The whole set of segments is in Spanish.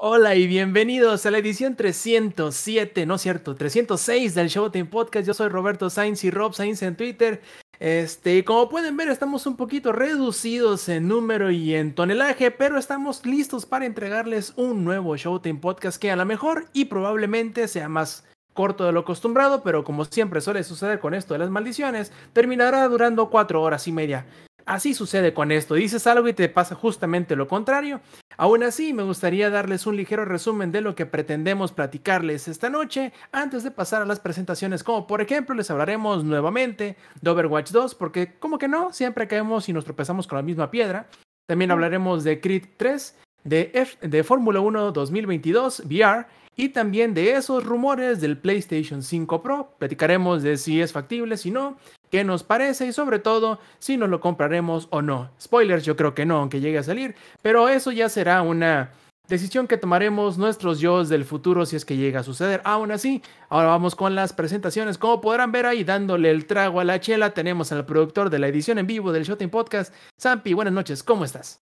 Hola y bienvenidos a la edición 307, no cierto, 306 del Showtime Podcast. Yo soy Roberto Sainz y Rob Sainz en Twitter. Este, como pueden ver, estamos un poquito reducidos en número y en tonelaje, pero estamos listos para entregarles un nuevo Showtime Podcast que a lo mejor y probablemente sea más corto de lo acostumbrado, pero como siempre suele suceder con esto de las maldiciones, terminará durando cuatro horas y media así sucede con esto. Dices algo y te pasa justamente lo contrario. Aún así, me gustaría darles un ligero resumen de lo que pretendemos platicarles esta noche antes de pasar a las presentaciones, como por ejemplo les hablaremos nuevamente de Overwatch 2, porque como que no, siempre caemos y nos tropezamos con la misma piedra. También hablaremos de Creed 3, de, F de Fórmula 1 2022 VR y también de esos rumores del PlayStation 5 Pro, platicaremos de si es factible, si no, qué nos parece y sobre todo si nos lo compraremos o no. Spoilers, yo creo que no, aunque llegue a salir, pero eso ya será una decisión que tomaremos nuestros yo del futuro si es que llega a suceder. Aún así, ahora vamos con las presentaciones. Como podrán ver ahí dándole el trago a la chela, tenemos al productor de la edición en vivo del Shooting Podcast, Sampi, buenas noches, ¿cómo estás?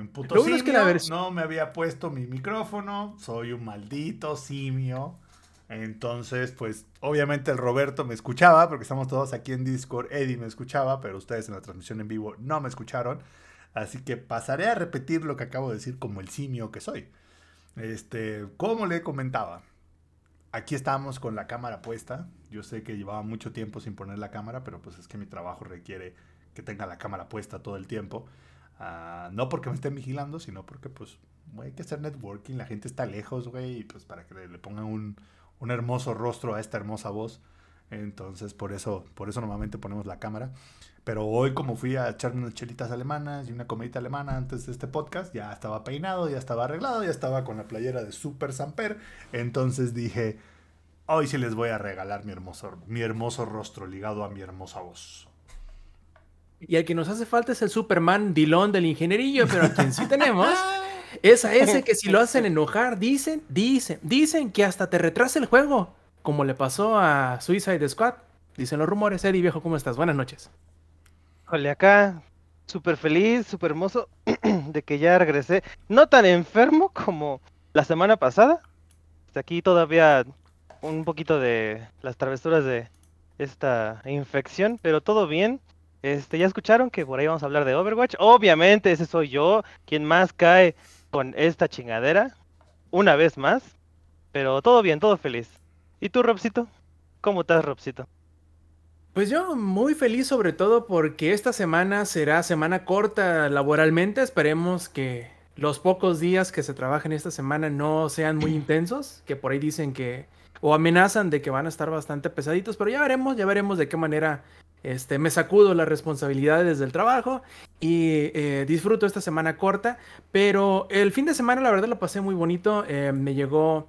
un puto No me había puesto mi micrófono. Soy un maldito simio. Entonces, pues obviamente el Roberto me escuchaba, porque estamos todos aquí en Discord. Eddie me escuchaba, pero ustedes en la transmisión en vivo no me escucharon. Así que pasaré a repetir lo que acabo de decir como el simio que soy. Este, como le comentaba, aquí estamos con la cámara puesta. Yo sé que llevaba mucho tiempo sin poner la cámara, pero pues es que mi trabajo requiere que tenga la cámara puesta todo el tiempo. Ah, no porque me estén vigilando, sino porque, pues, hay que hacer networking. La gente está lejos, güey, y pues para que le pongan un, hermoso rostro a esta hermosa voz. Entonces, por eso, por eso normalmente ponemos la cámara. Pero hoy, como fui a echar unas chelitas alemanas y una comidita alemana antes de este podcast, ya estaba peinado, ya estaba arreglado, ya estaba con la playera de Super Samper. Entonces dije, hoy sí les voy a regalar mi hermoso, mi hermoso rostro ligado a mi hermosa voz. Y al que nos hace falta es el Superman Dilón del ingenierillo, pero a quien sí tenemos es a ese que si lo hacen enojar, dicen, dicen, dicen que hasta te retrasa el juego, como le pasó a Suicide Squad. Dicen los rumores, Eddie viejo, ¿cómo estás? Buenas noches. Hola, acá, súper feliz, súper hermoso de que ya regresé. No tan enfermo como la semana pasada. Hasta aquí todavía un poquito de las travesuras de esta infección, pero todo bien. Este, ya escucharon que por ahí vamos a hablar de Overwatch. Obviamente, ese soy yo, quien más cae con esta chingadera. Una vez más. Pero todo bien, todo feliz. ¿Y tú, Robcito? ¿Cómo estás, Robcito? Pues yo muy feliz sobre todo porque esta semana será semana corta laboralmente. Esperemos que los pocos días que se trabajen esta semana no sean muy intensos, que por ahí dicen que o amenazan de que van a estar bastante pesaditos, pero ya veremos, ya veremos de qué manera este, me sacudo las responsabilidades del trabajo y eh, disfruto esta semana corta, pero el fin de semana la verdad lo pasé muy bonito. Eh, me llegó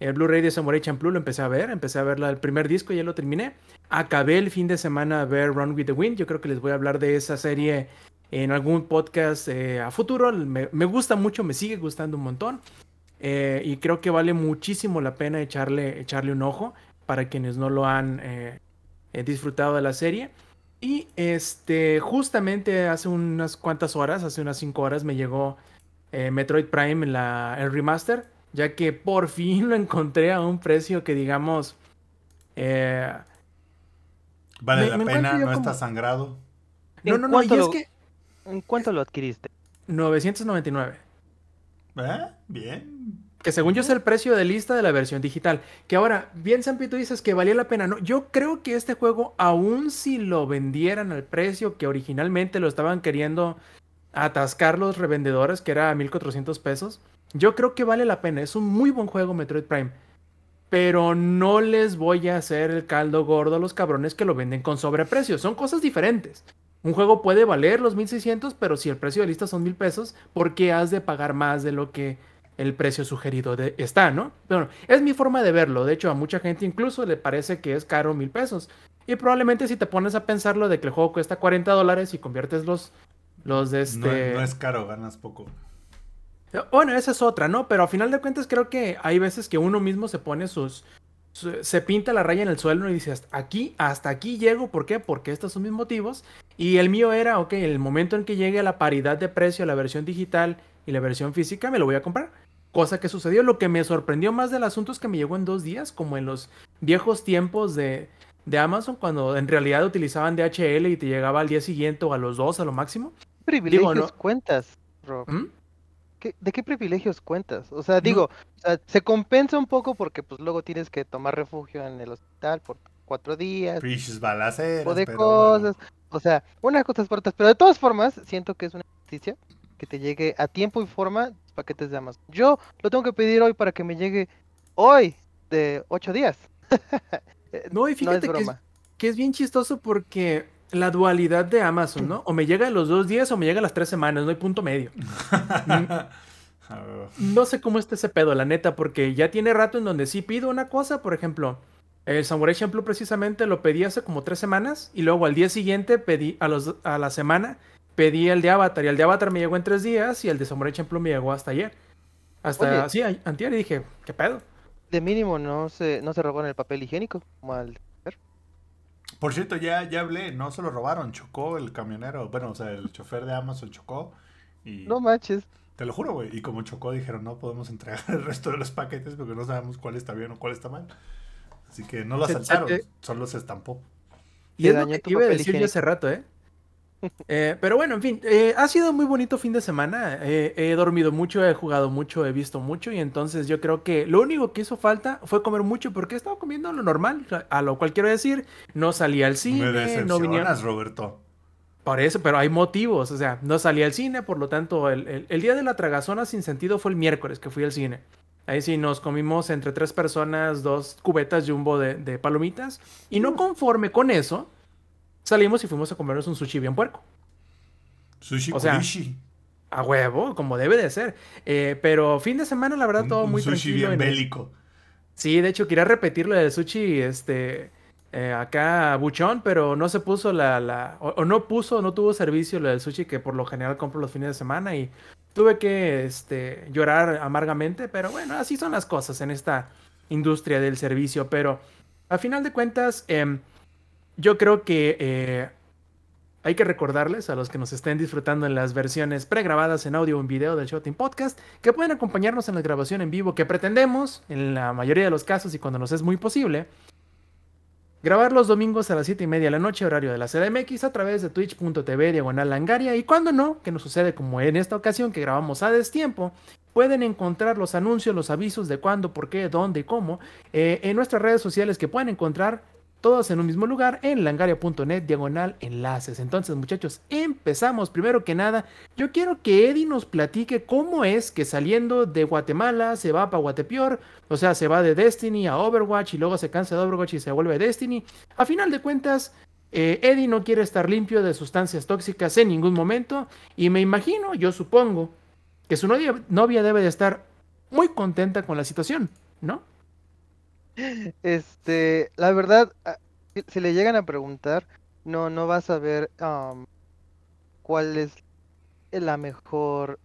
el Blu-ray de Samurai Champloo, lo empecé a ver, empecé a ver el primer disco, ya lo terminé. Acabé el fin de semana a ver Run with the Wind, yo creo que les voy a hablar de esa serie en algún podcast eh, a futuro. Me, gusta mucho, me sigue gustando un montón. y creo que vale muchísimo la pena echarle, echarle un ojo para quienes no lo han He disfrutado de la serie. Y este, justamente hace unas cuantas horas, hace unas 5 horas, me llegó eh, Metroid Prime, la, el remaster, ya que por fin lo encontré a un precio que digamos... Eh, vale la pena, no está sangrado. No, no, no, que... ¿En cuánto lo adquiriste? 999. ¿Eh? Bien que según yo es el precio de lista de la versión digital. Que ahora, bien, Sampi, tú dices que valía la pena. No, yo creo que este juego, aún si lo vendieran al precio que originalmente lo estaban queriendo atascar los revendedores, que era a 1400 pesos, yo creo que vale la pena. Es un muy buen juego, Metroid Prime. Pero no les voy a hacer el caldo gordo a los cabrones que lo venden con sobreprecio. Son cosas diferentes. Un juego puede valer los 1600, pero si el precio de lista son 1000 pesos, ¿por qué has de pagar más de lo que el precio sugerido de, está, ¿no? Bueno, es mi forma de verlo. De hecho, a mucha gente incluso le parece que es caro mil pesos. Y probablemente si te pones a pensarlo de que el juego cuesta 40 dólares y conviertes los, los de este... No, es caro, ganas poco. Eh, bueno, esa es otra, ¿no? Pero a final de cuentas creo que hay veces que uno mismo se pone sus... se pinta la raya en el suelo y dice, hasta aquí, hasta aquí llego, ¿por qué? Porque estos son mis motivos. Y el mío era, ok, el momento en que llegue a la paridad de precio, a la versión digital y la versión física me lo voy a comprar. Cosa que sucedió, lo que me sorprendió más del asunto es que me llegó en dos días, como en los viejos tiempos de, de Amazon, cuando en realidad utilizaban DHL y te llegaba al día siguiente o a los dos a lo máximo. Privilegios cuentas, Rob. ¿Mm? ¿De qué privilegios cuentas? O sea, digo, se compensa un poco porque pues luego tienes que tomar refugio en el hospital por cuatro días. O de cosas. O sea, unas cosas cortas, pero de todas formas siento que es una justicia que te llegue a tiempo y forma paquetes de Amazon. Yo lo tengo que pedir hoy para que me llegue hoy de ocho días. Eh, no, y fíjate que, es, bien chistoso porque la dualidad de Amazon, ¿no? O me llega a los dos días o me llega a las tres semanas, no hay punto medio. Mm, no sé cómo está ese pedo, la neta, porque ya tiene rato en donde sí pido una cosa, por ejemplo. El Samurai Champloo precisamente lo pedí hace como tres semanas y luego al día siguiente pedí a, los, a la semana pedí el de Avatar y el de Avatar me llegó en tres días y el de en Plum me llegó hasta ayer. Hasta, así, sí, antier y dije, ¿qué pedo? De mínimo no se, no se robaron el papel higiénico, mal. Por cierto, ya, ya hablé, no se lo robaron, chocó el camionero, bueno, o sea, el chofer de Amazon chocó y... No manches. Te lo juro, güey. Y como chocó, dijeron, no podemos entregar el resto de los paquetes porque no sabemos cuál está bien o cuál está mal. Así que no lo asaltaron, solo se estampó. Y es que iba a decir yo hace rato, ¿eh? Eh, pero bueno, en fin, eh, ha sido muy bonito fin de semana. Eh, he dormido mucho, he jugado mucho, he visto mucho y entonces yo creo que lo único que hizo falta fue comer mucho porque he estado comiendo lo normal, a lo cual quiero decir, no salí al cine, no vinieras Roberto. parece pero hay motivos, o sea, no salí al cine, por lo tanto, el, día de la tragazona sin sentido fue el miércoles que fui al cine. Ahí sí nos comimos entre tres personas dos cubetas jumbo de, de palomitas y no mm. conforme con eso Salimos y fuimos a comernos un sushi bien puerco. Sushi A huevo, como debe de ser. Eh, pero fin de semana, la verdad, todo muy sushi tranquilo. Sushi bien bélico. Sí, de hecho, quería repetirlo del sushi, este. Eh, acá buchón, pero no se puso la, la o, no puso, no tuvo servicio lo del sushi que por lo general compro los fines de semana y tuve que este, llorar amargamente, pero bueno, así son las cosas en esta industria del servicio, pero a final de cuentas, em, yo creo que eh, hay que recordarles a los que nos estén disfrutando en las versiones pregrabadas en audio o en video del Shooting Podcast que pueden acompañarnos en la grabación en vivo que pretendemos, en la mayoría de los casos y cuando nos es muy posible, grabar los domingos a las 7 y media de la noche, horario de la CDMX, a través de twitch.tv diagonal langaria. Y cuando no, que nos sucede como en esta ocasión que grabamos a destiempo, pueden encontrar los anuncios, los avisos de cuándo, por qué, dónde y cómo eh, en nuestras redes sociales que pueden encontrar todos en un mismo lugar en langaria.net diagonal enlaces. Entonces muchachos, empezamos. Primero que nada, yo quiero que Eddie nos platique cómo es que saliendo de Guatemala se va para Guatepeor, o sea, se va de Destiny a Overwatch y luego se cansa de Overwatch y se vuelve a Destiny. A final de cuentas, eh, Eddie no quiere estar limpio de sustancias tóxicas en ningún momento y me imagino, yo supongo, que su novia, novia debe de estar muy contenta con la situación, ¿no? Este, la verdad, ah, si le llegan a preguntar, no, no vas a saber cuál es la mejor.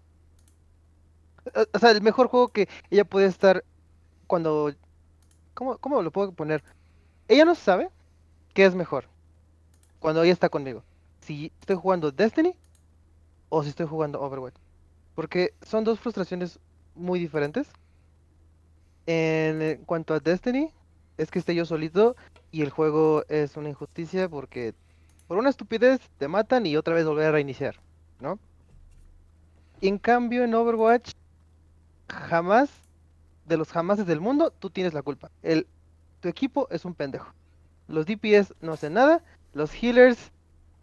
O sea, el mejor juego que ella puede estar cuando. ¿Cómo, cómo lo puedo poner? Ella no sabe qué es mejor cuando ella está conmigo. Si estoy jugando Destiny o si estoy jugando Overwatch. Porque son dos frustraciones muy diferentes. En cuanto a Destiny, es que estoy yo solito y el juego es una injusticia porque por una estupidez te matan y otra vez volver a reiniciar, ¿no? En cambio, en Overwatch, jamás, de los jamases del mundo, tú tienes la culpa. tu equipo es un pendejo. Los DPS no hacen nada, los healers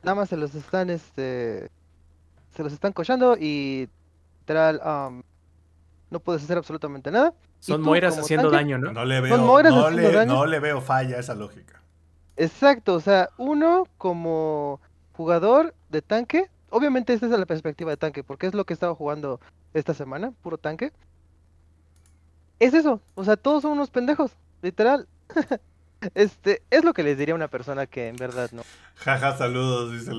nada más se los están, este, se los están cochando y um, no puedes hacer absolutamente nada. Son moeras haciendo daño, ¿no? No le veo, veo falla esa lógica. Exacto, o sea, uno como jugador de tanque, obviamente esta es la perspectiva de tanque, porque es lo que he estado jugando esta semana, puro tanque. Es eso, o sea, todos son unos pendejos, literal. este, es lo que les diría una persona que en verdad no. Jaja, saludos, dice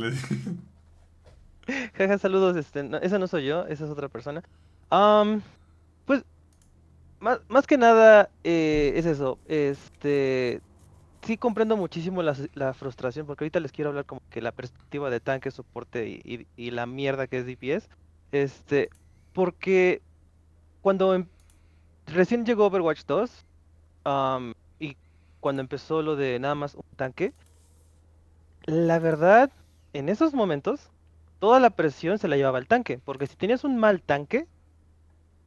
Jaja, saludos, este, no, esa no soy yo, esa es otra persona. Um, más, que nada eh, es eso. Este, sí comprendo muchísimo la, frustración, porque ahorita les quiero hablar como que la perspectiva de tanque, soporte y, la mierda que es DPS. Este, porque cuando em, recién llegó Overwatch 2, y cuando empezó lo de nada más un tanque, la verdad, en esos momentos, toda la presión se la llevaba el tanque, porque si tenías un mal tanque,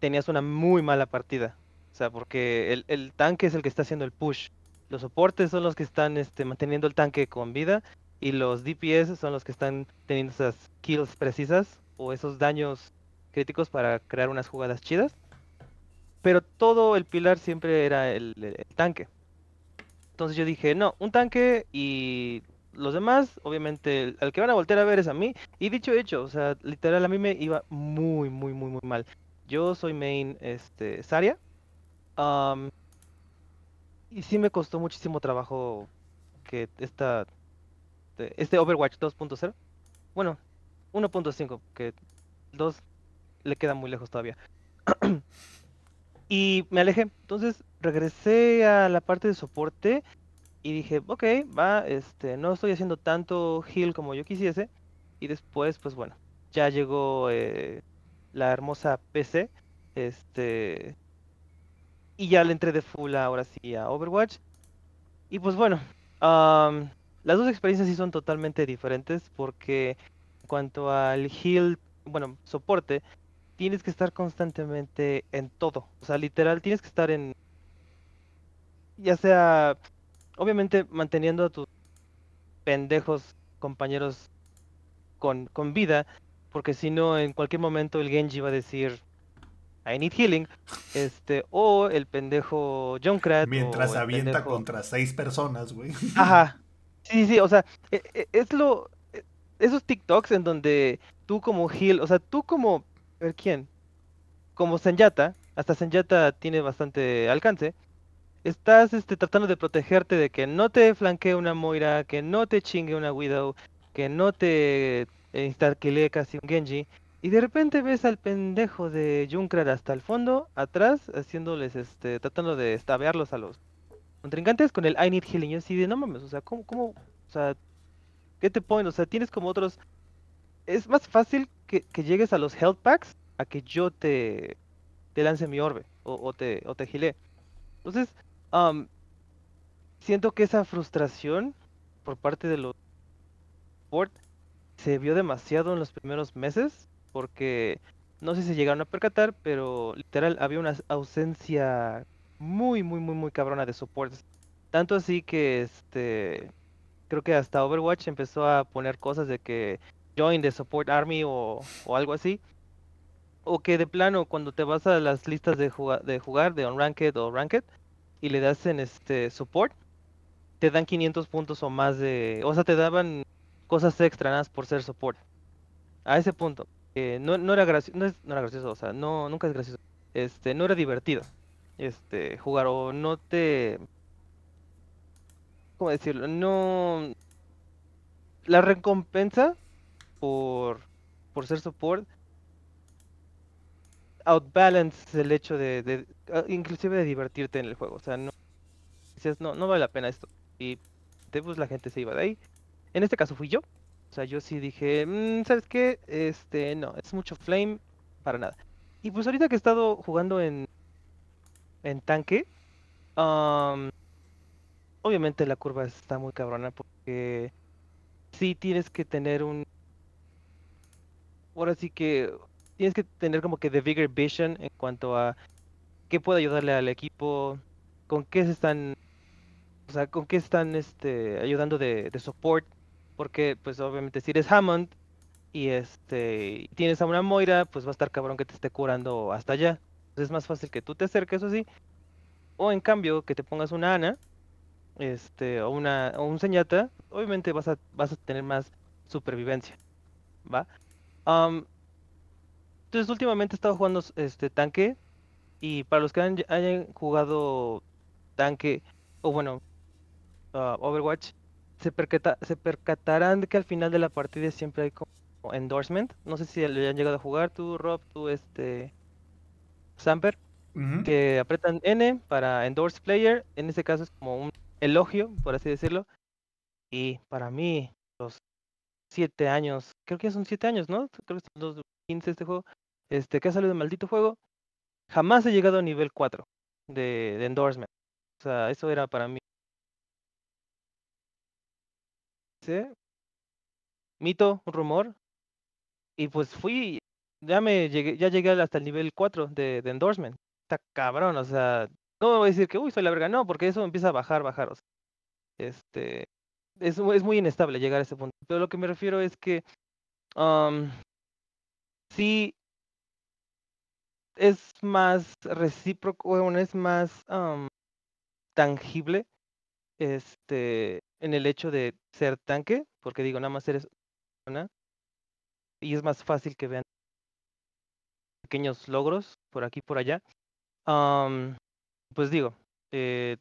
tenías una muy mala partida. O sea, porque el, tanque es el que está haciendo el push. Los soportes son los que están este, manteniendo el tanque con vida. Y los DPS son los que están teniendo esas kills precisas o esos daños críticos para crear unas jugadas chidas. Pero todo el pilar siempre era el, tanque. Entonces yo dije, no, un tanque y los demás, obviamente, al que van a voltear a ver es a mí. Y dicho hecho, o sea, literal, a mí me iba muy, muy, muy, muy mal. Yo soy main, este, Saria y sí me costó muchísimo trabajo que esta, este Overwatch 2.0, bueno, 1.5, que 2 le queda muy lejos todavía. y me alejé. Entonces regresé a la parte de soporte y dije, ok, va, este, no estoy haciendo tanto heal como yo quisiese. Y después, pues bueno, ya llegó eh, la hermosa PC, este, y ya le entré de full ahora sí a Overwatch. Y pues bueno, las dos experiencias sí son totalmente diferentes porque en cuanto al heal, bueno, soporte, tienes que estar constantemente en todo. O sea, literal, tienes que estar en... Ya sea, obviamente manteniendo a tus pendejos compañeros con, con vida, porque si no, en cualquier momento el Genji va a decir, I need healing. Este, o el pendejo Junkrat. Mientras avienta contra seis personas, güey. Ajá. Sí, sí, o sea, e, e, es lo. E, esos TikToks en donde tú como heal, o sea, tú como. quién. Como Senyata, hasta Senyata tiene bastante alcance. Estás este, tratando de protegerte de que no te flanquee una Moira, que no te chingue una Widow, que no te eh, instalquile casi un Genji. Y de repente ves al pendejo de Junkrat hasta el fondo, atrás, haciéndoles, este, tratando de estabearlos a los contrincantes con el I need healing. Yo así de, no mames, o sea, ¿cómo, cómo, o sea, qué te ponen? O sea, tienes como otros... Es más fácil que, llegues a los health packs a que yo te, lance mi orbe o, te, o te gile. Entonces, siento que esa frustración por parte de los port se vio demasiado en los primeros meses porque no sé si llegaron a percatar, pero literal había una ausencia muy, muy, muy, muy cabrona de soportes. Tanto así que este creo que hasta Overwatch empezó a poner cosas de que join the support army o, o algo así. O que de plano cuando te vas a las listas de, jugar de jugar de unranked o ranked y le das en este support, te dan 500 puntos o más de... O sea, te daban cosas extra nada por ser support. A ese punto. Eh, no, no, era gracioso, no, era gracioso, o sea, no, nunca es gracioso. Este, no era divertido este, jugar o no te... ¿Cómo decirlo? No... La recompensa por, por ser support outbalance el hecho de, de, ah, inclusive de divertirte en el juego. O sea, no, no, no vale la pena esto. Y pues la gente se iba de ahí. En este caso fui yo. O sea, yo sí dije, mm, ¿sabes qué? Este, no, es mucho flame para nada. Y pues ahorita que he estado jugando en, en tanque, obviamente la curva está muy cabrona porque sí tienes que tener un... Ahora sí que tienes que tener como que the bigger vision en cuanto a qué puede ayudarle al equipo, con qué se están, o sea, con qué están este, ayudando de, de support porque, pues, obviamente, si eres Hammond y este tienes a una Moira, pues va a estar cabrón que te esté curando hasta allá. Entonces es más fácil que tú te acerques, o así. O en cambio, que te pongas una Ana, este, o una, o un Señata, obviamente vas a, vas a tener más supervivencia. ¿Va? entonces últimamente he estado jugando este tanque. Y para los que hayan jugado tanque, o bueno, ah, Overwatch, se, se percatarán de que al final de la partida siempre hay como endorsement. No sé si le hayan llegado a jugar tú, Rob, tú, este. Samper. Que apretan N para endorse player. En este caso es como un elogio, por así decirlo. Y para mí, los siete años, creo que ya son siete años, ¿no? Creo que son 15 este juego. Este, que ha salido el maldito juego. Jamás he llegado a nivel 4 de, de endorsement. O sea, eso era para mí Mito, rumor. Y pues fui, ya me llegué, ya llegué hasta el nivel 4 de, endorsement. Está cabrón, o sea, no voy a decir que uy, soy la verga, no, porque eso empieza a bajar, bajar. O sea, este, es, es muy inestable llegar a ese punto. Pero lo que me refiero es que si sí es más recíproco, es más tangible este en el hecho de ser tanque, porque digo, nada más eres una, y es más fácil que vean pequeños logros por aquí por allá. pues digo, eh,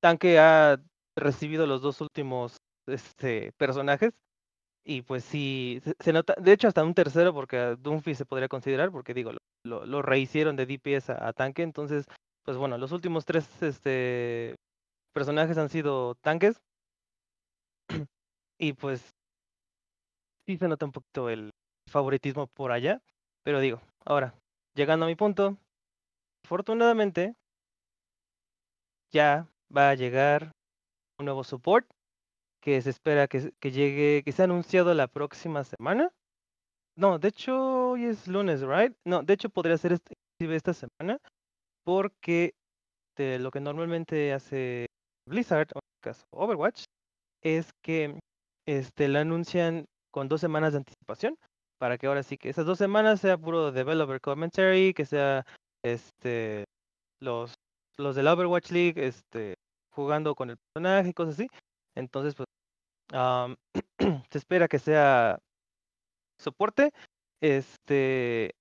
tanque ha recibido los dos últimos este, personajes. Y pues sí, se, nota, de hecho hasta un tercero, porque a Dunphy se podría considerar, porque digo, lo, rehicieron de DPS a, a, tanque, entonces, pues bueno, los últimos tres este, personajes han sido tanques. y pues sí se nota un poquito el favoritismo por allá. Pero digo, ahora, llegando a mi punto, afortunadamente ya va a llegar un nuevo support que se espera que, que llegue, que se anunciado la próxima semana. No, de hecho hoy es lunes, ¿right? No, de hecho podría ser este, esta semana porque lo que normalmente hace Blizzard, en este caso Overwatch, es que este, la anuncian con dos semanas de anticipación para que ahora sí que esas dos semanas sea puro developer commentary, que sea este los los de la Overwatch League este jugando con el personaje y cosas así. Entonces pues se espera que sea soporte este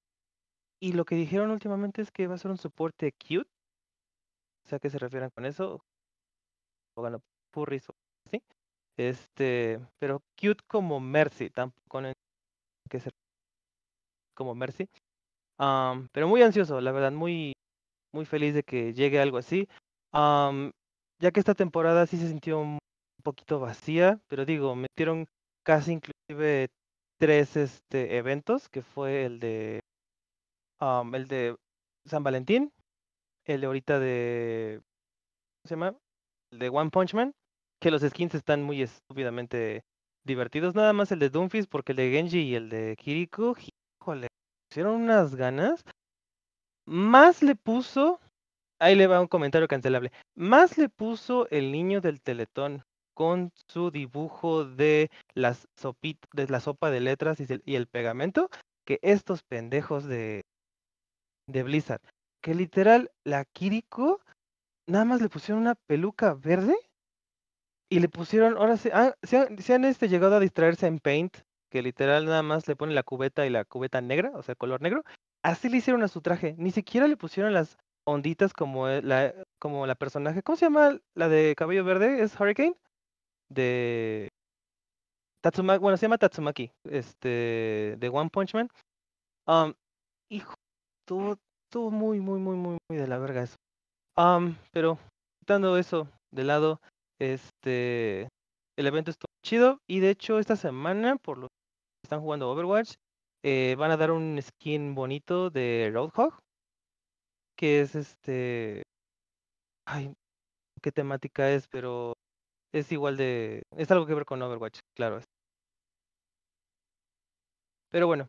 y lo que dijeron últimamente es que va a ser un soporte cute. O sea, ¿qué se refieren con eso? ganó Purris Este, pero cute como Mercy, tampoco que ser como Mercy. pero muy ansioso, la verdad, muy, muy feliz de que llegue algo así. ya que esta temporada sí se sintió un poquito vacía, pero digo, metieron casi inclusive tres este, eventos, que fue el de el de San Valentín, el de ahorita de ¿cómo se llama? de One Punch Man, que los skins están muy estúpidamente divertidos. Nada más el de Doomfist, porque el de Genji y el de Kiriko, híjole, pusieron unas ganas. Más le puso, ahí le va un comentario cancelable, más le puso el niño del teletón con su dibujo de, las de la sopa de letras y el pegamento que estos pendejos de, de Blizzard. Que literal, la Kiriko nada más le pusieron una peluca verde y le pusieron, ahora ah, se, han, este, llegado a distraerse en Paint, que literal nada más le ponen la cubeta y la cubeta negra, o sea, color negro. Así le hicieron a su traje, ni siquiera le pusieron las onditas como eh, la, como la personaje. ¿Cómo se llama la de cabello verde? ¿Es Hurricane? De Tatsumaki, bueno, se llama Tatsumaki, este, de One Punch Man. Um, hijo, todo, muy, muy, muy, muy, muy de la verga eso pero quitando eso de lado, este, el evento estuvo chido y de hecho esta semana, por los que están jugando Overwatch, eh, van a dar un skin bonito de Roadhog, que es este, ay, qué temática es, pero es igual de, es algo que ver con Overwatch, claro. Pero bueno,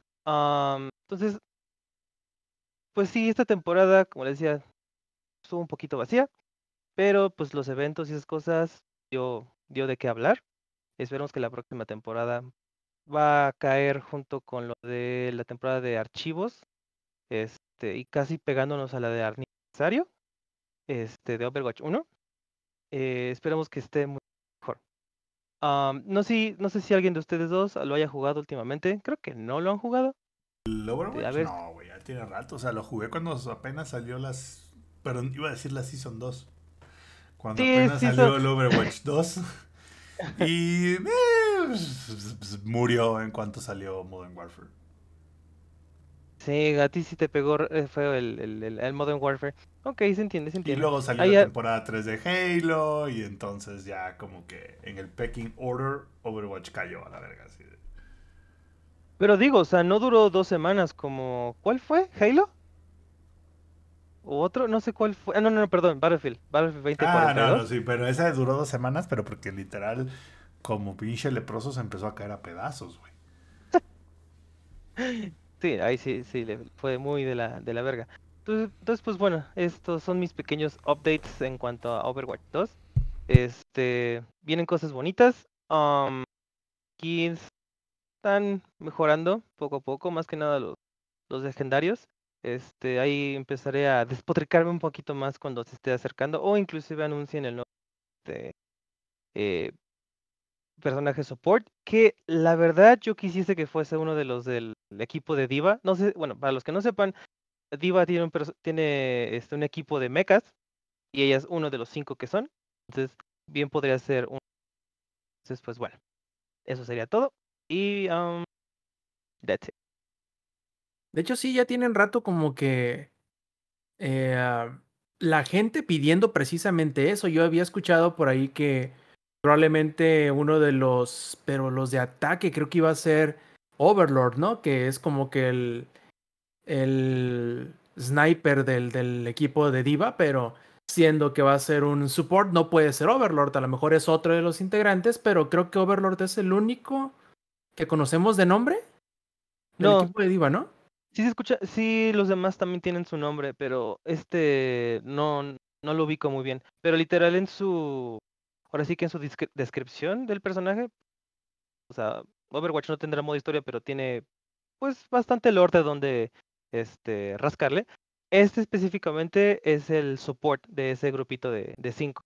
entonces, pues sí, esta temporada, como les decía, estuvo un poquito vacía, pero pues los eventos y esas cosas dio, dio de qué hablar. Esperemos que la próxima temporada va a caer junto con lo de la temporada de archivos este, y casi pegándonos a la de aniversario este, de Overwatch 1. Eh, esperemos que esté muy mejor. no, sé, no sé si alguien de ustedes dos lo haya jugado últimamente. Creo que no lo han jugado. Eh, no, güey, ya tiene rato. O sea, lo jugué cuando apenas salió las Perdón, iba a decir la Season 2. Cuando apenas salió el Overwatch 2. y eh, murió en cuanto salió Modern Warfare. Sí, a ti sí te pegó eh, fue el, el, el, Modern Warfare. Ok, se entiende, se entiende. Y luego salió la temporada 3 de Halo y entonces ya como que en el pecking order Overwatch cayó a la verga. Así Pero digo, o sea, no duró dos semanas como... ¿Cuál fue? ¿Halo? O otro, no sé cuál fue. Ah, no, no, perdón, Battlefield. Battlefield Ah, no, sí, pero esa duró dos semanas, pero porque literal, como pinche leproso, se empezó a caer a pedazos, güey. sí, ahí sí, sí, fue muy de la, de la verga. Entonces, pues bueno, estos son mis pequeños updates en cuanto a Overwatch 2. Este, vienen cosas bonitas. Um, están mejorando poco a poco, más que nada los, los legendarios. Este, ahí empezaré a despotricarme un poquito más cuando se esté acercando o inclusive anuncien el nuevo este, eh, personaje support que la verdad yo quisiese que fuese uno de los del equipo de Diva. No sé, bueno, para los que no sepan, Diva tiene un, tiene, este, un equipo de mechas y ella es uno de los cinco que son. Entonces, bien podría ser un... Entonces, pues bueno, eso sería todo. Y um, that's it. De hecho, sí, ya tienen rato como que eh, ah, la gente pidiendo precisamente eso. Yo había escuchado por ahí que probablemente uno de los, pero los de ataque creo que iba a ser Overlord, ¿no? Que es como que el, el sniper del, del equipo de Diva, pero siendo que va a ser un support, no puede ser Overlord. A lo mejor es otro de los integrantes, pero creo que Overlord es el único que conocemos de nombre. Del equipo de Diva, ¿no? Sí se escucha, sí los demás también tienen su nombre, pero este no, no lo ubico muy bien. Pero literal en su, ahora sí que en su descripción del personaje, o sea, Overwatch no tendrá modo historia, pero tiene pues bastante lore de donde este, rascarle. Este específicamente es el support de ese grupito de, de cinco,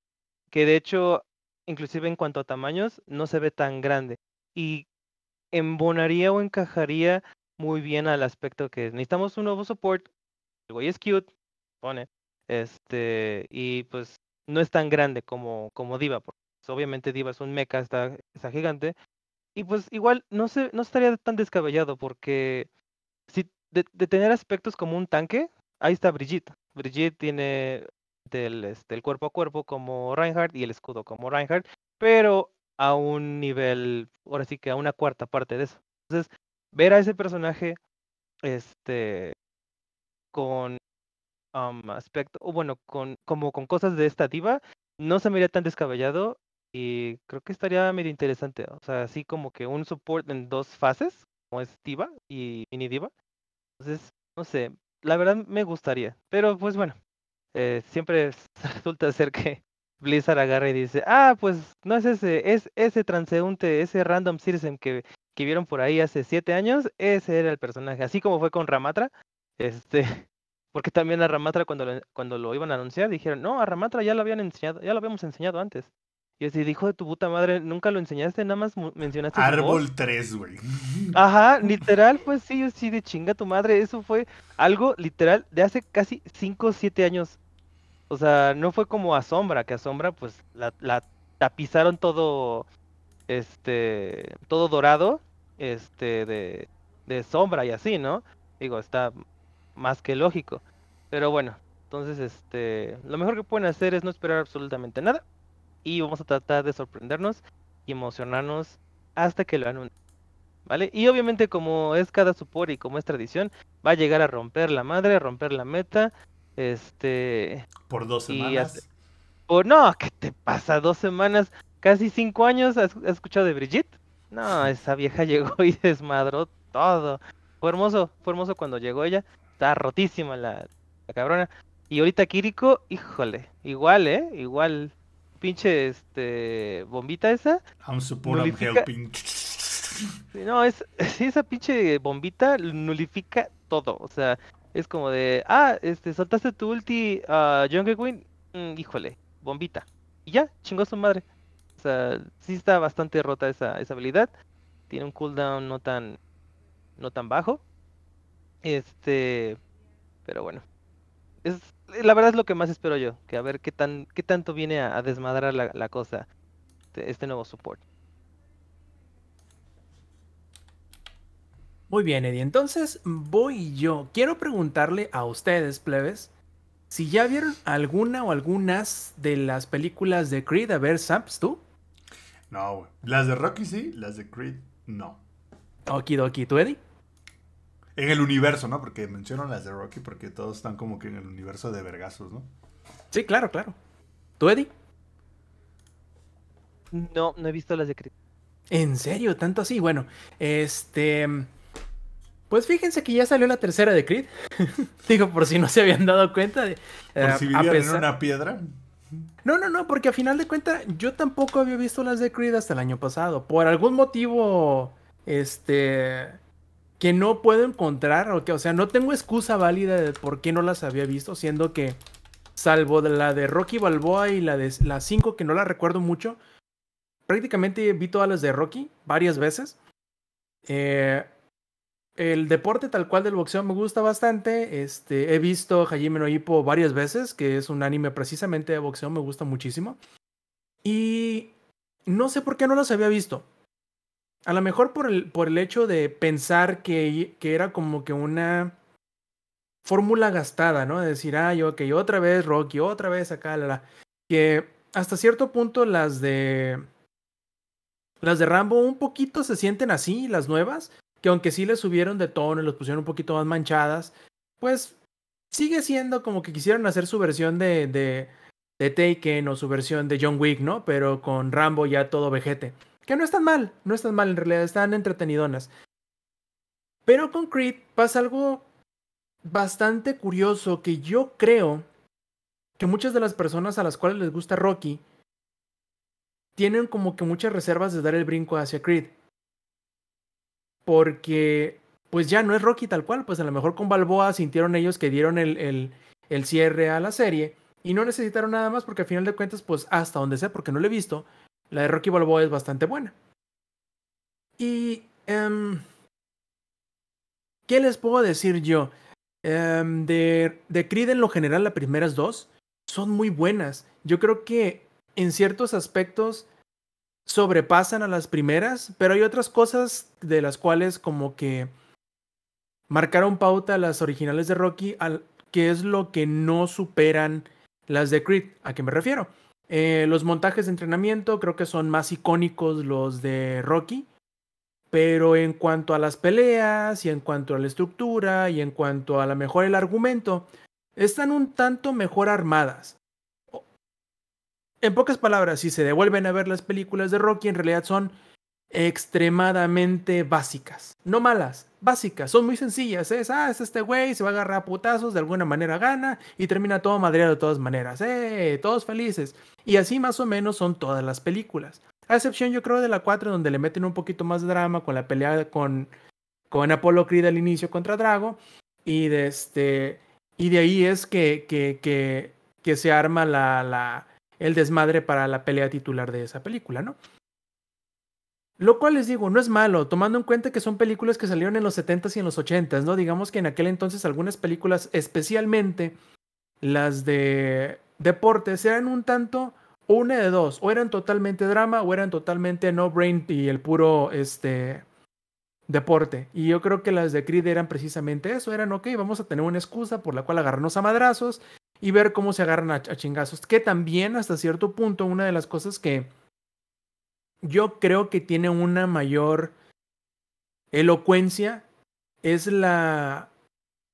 que de hecho, inclusive en cuanto a tamaños, no se ve tan grande. Y embonaría o encajaría muy bien al aspecto que necesitamos un nuevo support. El güey es cute, pone. Este, y pues no es tan grande como, como Diva, porque pues, obviamente Diva es un mecha, está, está gigante. Y pues igual no, se, no estaría tan descabellado, porque si de, tener aspectos como un tanque, ahí está Brigitte. Brigitte tiene del, este, el cuerpo a cuerpo como Reinhardt y el escudo como Reinhardt, pero a un nivel, ahora sí que a una cuarta parte de eso. Entonces, ver a ese personaje este, con aspecto, o bueno, con, como con cosas de esta diva, no se me iría tan descabellado y creo que estaría medio interesante. O sea, así como que un support en dos fases, como es diva y mini diva. Entonces, no sé, la verdad me gustaría, pero pues bueno, eh, siempre resulta ser que Blizzard agarra y dice, ah, pues no es ese, es ese transeúnte, ese random citizen que que vieron por ahí hace siete años, ese era el personaje, así como fue con Ramatra, este, porque también a Ramatra cuando lo, cuando lo iban a anunciar dijeron, no, a Ramatra ya lo habían enseñado, ya lo habíamos enseñado antes. Y así, dijo de tu puta madre, nunca lo enseñaste, nada más mencionaste. Árbol 3, güey. Ajá, literal, pues sí, sí, de chinga tu madre. Eso fue algo literal de hace casi cinco o siete años. O sea, no fue como a Sombra, que a Sombra pues la tapizaron todo este, todo dorado, este, de, sombra y así, ¿no? Digo, está más que lógico. Pero bueno, entonces, este, lo mejor que pueden hacer es no esperar absolutamente nada y vamos a tratar de sorprendernos y emocionarnos hasta que lo anuncien. ¿Vale? Y obviamente como es cada supor y como es tradición, va a llegar a romper la madre, a romper la meta, este... Por dos semanas. O no, ¿qué te pasa? Dos semanas casi cinco años, ¿has, escuchado de Brigitte? No, esa vieja llegó y desmadró todo. Fue hermoso, fue hermoso cuando llegó ella. Está rotísima la, cabrona. Y ahorita Kiriko, híjole, igual, ¿eh? Igual. Pinche, este, bombita esa. I'm support, helping. No, es, esa pinche bombita nulifica todo. O sea, es como de, ah, este, soltaste tu ulti a uh, Jungle Queen. híjole, bombita. Y ya, chingó su madre sea, sí está bastante rota esa, esa habilidad. Tiene un cooldown no tan, no tan bajo. Este, pero bueno. Es, la verdad es lo que más espero yo, que a ver qué, tan, qué tanto viene a, desmadrar la, cosa, este, este, nuevo support. Muy bien, Eddie. Entonces voy yo. Quiero preguntarle a ustedes, plebes, si ya vieron alguna o algunas de las películas de Creed. A ver, Saps, tú. No, güey. Las de Rocky sí, las de Creed no. Okidoki, ¿tú, Eddie? En el universo, ¿no? Porque menciono las de Rocky porque todos están como que en el universo de vergazos, ¿no? Sí, claro, claro. ¿Tú, Eddie? No, no he visto las de Creed. ¿En serio? ¿Tanto así? Bueno, este... Pues fíjense que ya salió la tercera de Creed. Digo, por si no se habían dado cuenta. De, por eh, si vivían en una piedra. No, no, no, porque a final de cuentas yo tampoco había visto las de Creed hasta el año pasado. Por algún motivo, este, que no puedo encontrar, o, que, o sea, no tengo excusa válida de por qué no las había visto, siendo que, salvo de la de Rocky Balboa y la de las 5, que no la recuerdo mucho, prácticamente vi todas las de Rocky varias veces. Eh, el deporte tal cual del boxeo me gusta bastante. Este, he visto Hajime no Hippo varias veces, que es un anime precisamente de boxeo, me gusta muchísimo. Y no sé por qué no los había visto. A lo mejor por el, hecho de pensar que, que era como que una fórmula gastada, ¿no? De decir, ah, yo, ok, otra vez Rocky, otra vez acá, Que hasta cierto punto las de. Las de Rambo un poquito se sienten así, las nuevas que aunque sí les subieron de tono y los pusieron un poquito más manchadas, pues sigue siendo como que quisieron hacer su versión de, de, de Taken o su versión de John Wick, ¿no? Pero con Rambo ya todo vejete. Que no están mal, no están mal, en realidad están entretenidonas. Pero con Creed pasa algo bastante curioso que yo creo que muchas de las personas a las cuales les gusta Rocky tienen como que muchas reservas de dar el brinco hacia Creed porque pues ya no es Rocky tal cual, pues a lo mejor con Balboa sintieron ellos que dieron el, el, el cierre a la serie y no necesitaron nada más porque al final de cuentas, pues hasta donde sea, porque no lo he visto, la de Rocky Balboa es bastante buena. Y... Em, ¿Qué les puedo decir yo? Em, de, de Creed en lo general, las primeras dos son muy buenas. Yo creo que en ciertos aspectos sobrepasan a las primeras, pero hay otras cosas de las cuales como que marcaron pauta las originales de Rocky, que es lo que no superan las de Creed. ¿A qué me refiero? Eh, los montajes de entrenamiento creo que son más icónicos los de Rocky, pero en cuanto a las peleas y en cuanto a la estructura y en cuanto a la mejor el argumento, están un tanto mejor armadas en pocas palabras, si se devuelven a ver las películas de Rocky, en realidad son extremadamente básicas. No malas, básicas, son muy sencillas. Es, ah, este güey, se va a agarrar a putazos, de alguna manera gana y termina todo madreado de todas maneras. ¡Eh! Todos felices. Y así más o menos son todas las películas. A excepción, yo creo, de la 4, donde le meten un poquito más de drama con la pelea con, con Apolo Creed al inicio contra Drago. Y de, este, y de ahí es que, que, se arma la el desmadre para la pelea titular de esa película, ¿no? Lo cual les digo, no es malo, tomando en cuenta que son películas que salieron en los 70s y en los 80s, ¿no? Digamos que en aquel entonces algunas películas, especialmente las de deportes, eran un tanto, una de dos, o eran totalmente drama o eran totalmente no brain y el puro, este, deporte. Y yo creo que las de Creed eran precisamente eso, eran, ok, vamos a tener una excusa por la cual agarrarnos a madrazos y ver cómo se agarran a, chingazos. Que también hasta cierto punto una de las cosas que yo creo que tiene una mayor elocuencia es la,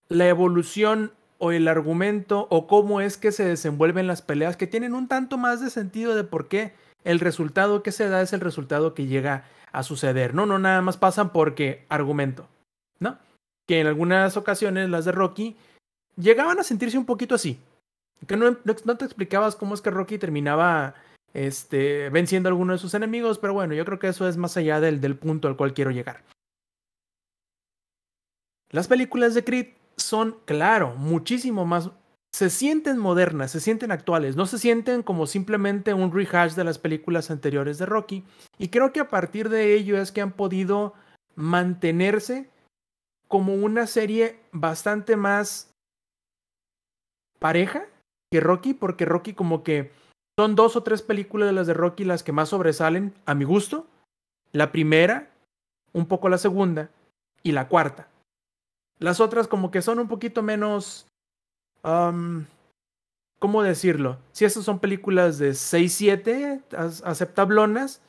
la evolución o el argumento o cómo es que se desenvuelven las peleas que tienen un tanto más de sentido de por qué el resultado que se da es el resultado que llega a suceder. No, no, nada más pasan porque argumento, ¿no? Que en algunas ocasiones las de Rocky llegaban a sentirse un poquito así, que no, te explicabas cómo es que Rocky terminaba este, venciendo a alguno de sus enemigos, pero bueno, yo creo que eso es más allá del, del punto al cual quiero llegar. Las películas de Creed son, claro, muchísimo más se sienten modernas, se sienten actuales, no se sienten como simplemente un rehash de las películas anteriores de Rocky. Y creo que a partir de ello es que han podido mantenerse como una serie bastante más pareja que Rocky, porque Rocky como que son dos o tres películas de las de Rocky las que más sobresalen, a mi gusto. La primera, un poco la segunda y la cuarta. Las otras como que son un poquito menos... ¿Cómo decirlo? Si esas son películas de 6-7, aceptablonas,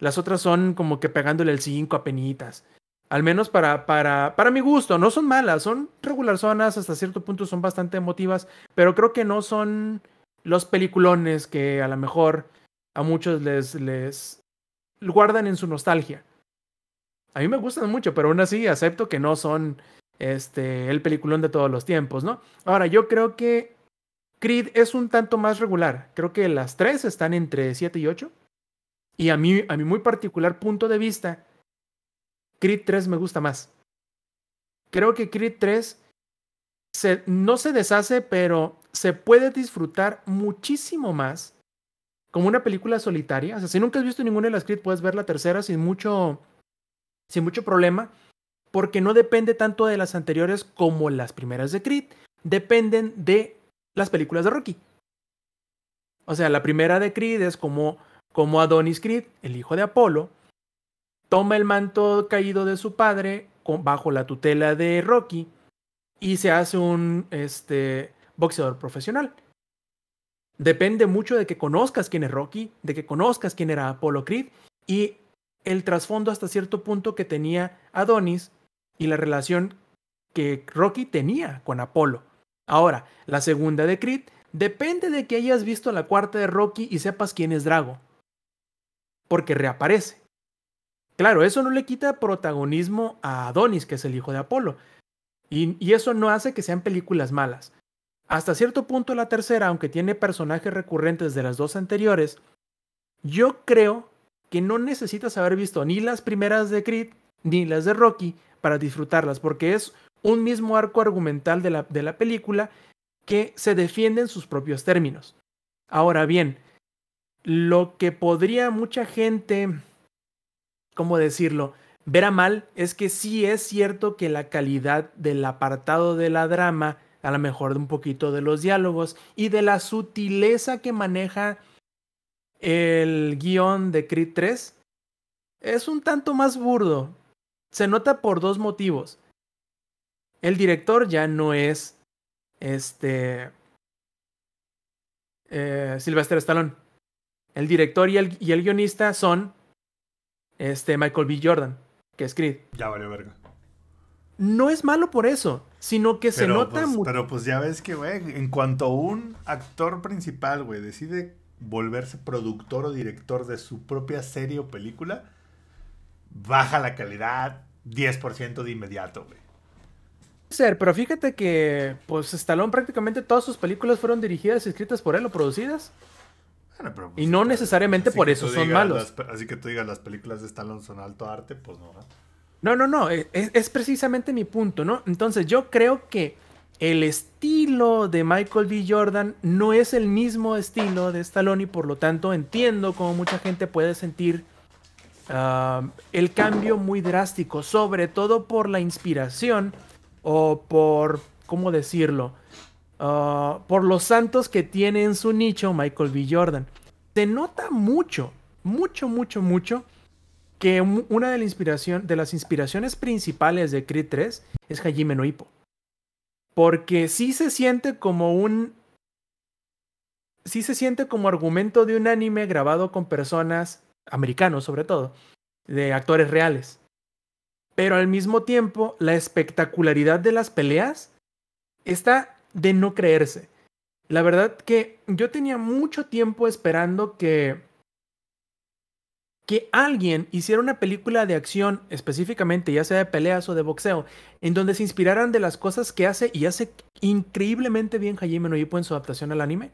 las otras son como que pegándole el 5 a penitas. Al menos para, para, para mi gusto, no son malas, son regular zonas, hasta cierto punto son bastante emotivas, pero creo que no son los peliculones que a lo mejor a muchos les, les guardan en su nostalgia. A mí me gustan mucho, pero aún así acepto que no son este, el peliculón de todos los tiempos, ¿no? Ahora, yo creo que Creed es un tanto más regular. Creo que las tres están entre 7 y 8. Y a mí, a mi muy particular punto de vista, Creed 3 me gusta más. Creo que Creed 3 no se deshace, pero se puede disfrutar muchísimo más como una película solitaria. O sea, si nunca has visto ninguna de las Creed, puedes ver la tercera sin mucho, sin mucho problema, porque no depende tanto de las anteriores como las primeras de Creed. Dependen de las películas de Rocky. O sea, la primera de Creed es como, como Adonis Creed, el hijo de Apolo, toma el manto caído de su padre bajo la tutela de Rocky y se hace un este, boxeador profesional. Depende mucho de que conozcas quién es Rocky, de que conozcas quién era Apollo Creed y el trasfondo hasta cierto punto que tenía Adonis y la relación que Rocky tenía con Apolo. Ahora, la segunda de Creed depende de que hayas visto la cuarta de Rocky y sepas quién es Drago. Porque reaparece. Claro, eso no le quita protagonismo a Adonis, que es el hijo de Apolo. Y, eso no hace que sean películas malas. Hasta cierto punto la tercera, aunque tiene personajes recurrentes de las dos anteriores, yo creo que no necesitas haber visto ni las primeras de Creed ni las de Rocky para disfrutarlas, porque es un mismo arco argumental de la película que se defiende en sus propios términos. Ahora bien, lo que podría mucha gente ¿cómo decirlo? Ver a mal es que sí es cierto que la calidad del apartado de la drama, a lo mejor de un poquito de los diálogos y de la sutileza que maneja el guión de Creed 3, es un tanto más burdo. Se nota por dos motivos. El director ya no es este eh, Sylvester Stallone. El director y el guionista son este Michael B. Jordan, que es Ya valió verga. No es malo por eso, sino que se nota pues, mucho. Pero pues ya ves que, güey, en cuanto un actor principal, güey, decide volverse productor o director de su propia serie o película, baja la calidad 10% de inmediato, güey. Ser, pero fíjate que, pues, Stallone prácticamente todas sus películas fueron dirigidas y escritas por él o producidas. Pues, y no pues, necesariamente por eso son malos. así que tú digas, las películas de Stallone son alto arte, pues no. No, no, no, eh, es, precisamente mi punto, ¿no? Entonces yo creo que el estilo de Michael B. Jordan no es el mismo estilo de Stallone y por lo tanto entiendo cómo mucha gente puede sentir ah, el cambio muy drástico, sobre todo por la inspiración o por, ¿cómo decirlo? Ah, por los santos que tiene en su nicho Michael B. Jordan. Se nota mucho, mucho, mucho, mucho que una de, las inspiraciones principales de Creed 3 es Hajime Noipo. Porque sí se siente como un... Sí se siente como argumento de un anime grabado con personas, americanos sobre todo, de actores reales. Pero al mismo tiempo, la espectacularidad de las peleas está de no creerse. La verdad que yo tenía mucho tiempo esperando que que alguien hiciera una película de acción, específicamente ya sea de peleas o de boxeo, en donde se inspiraran de las cosas que hace y hace increíblemente bien Hajime no en su adaptación al anime.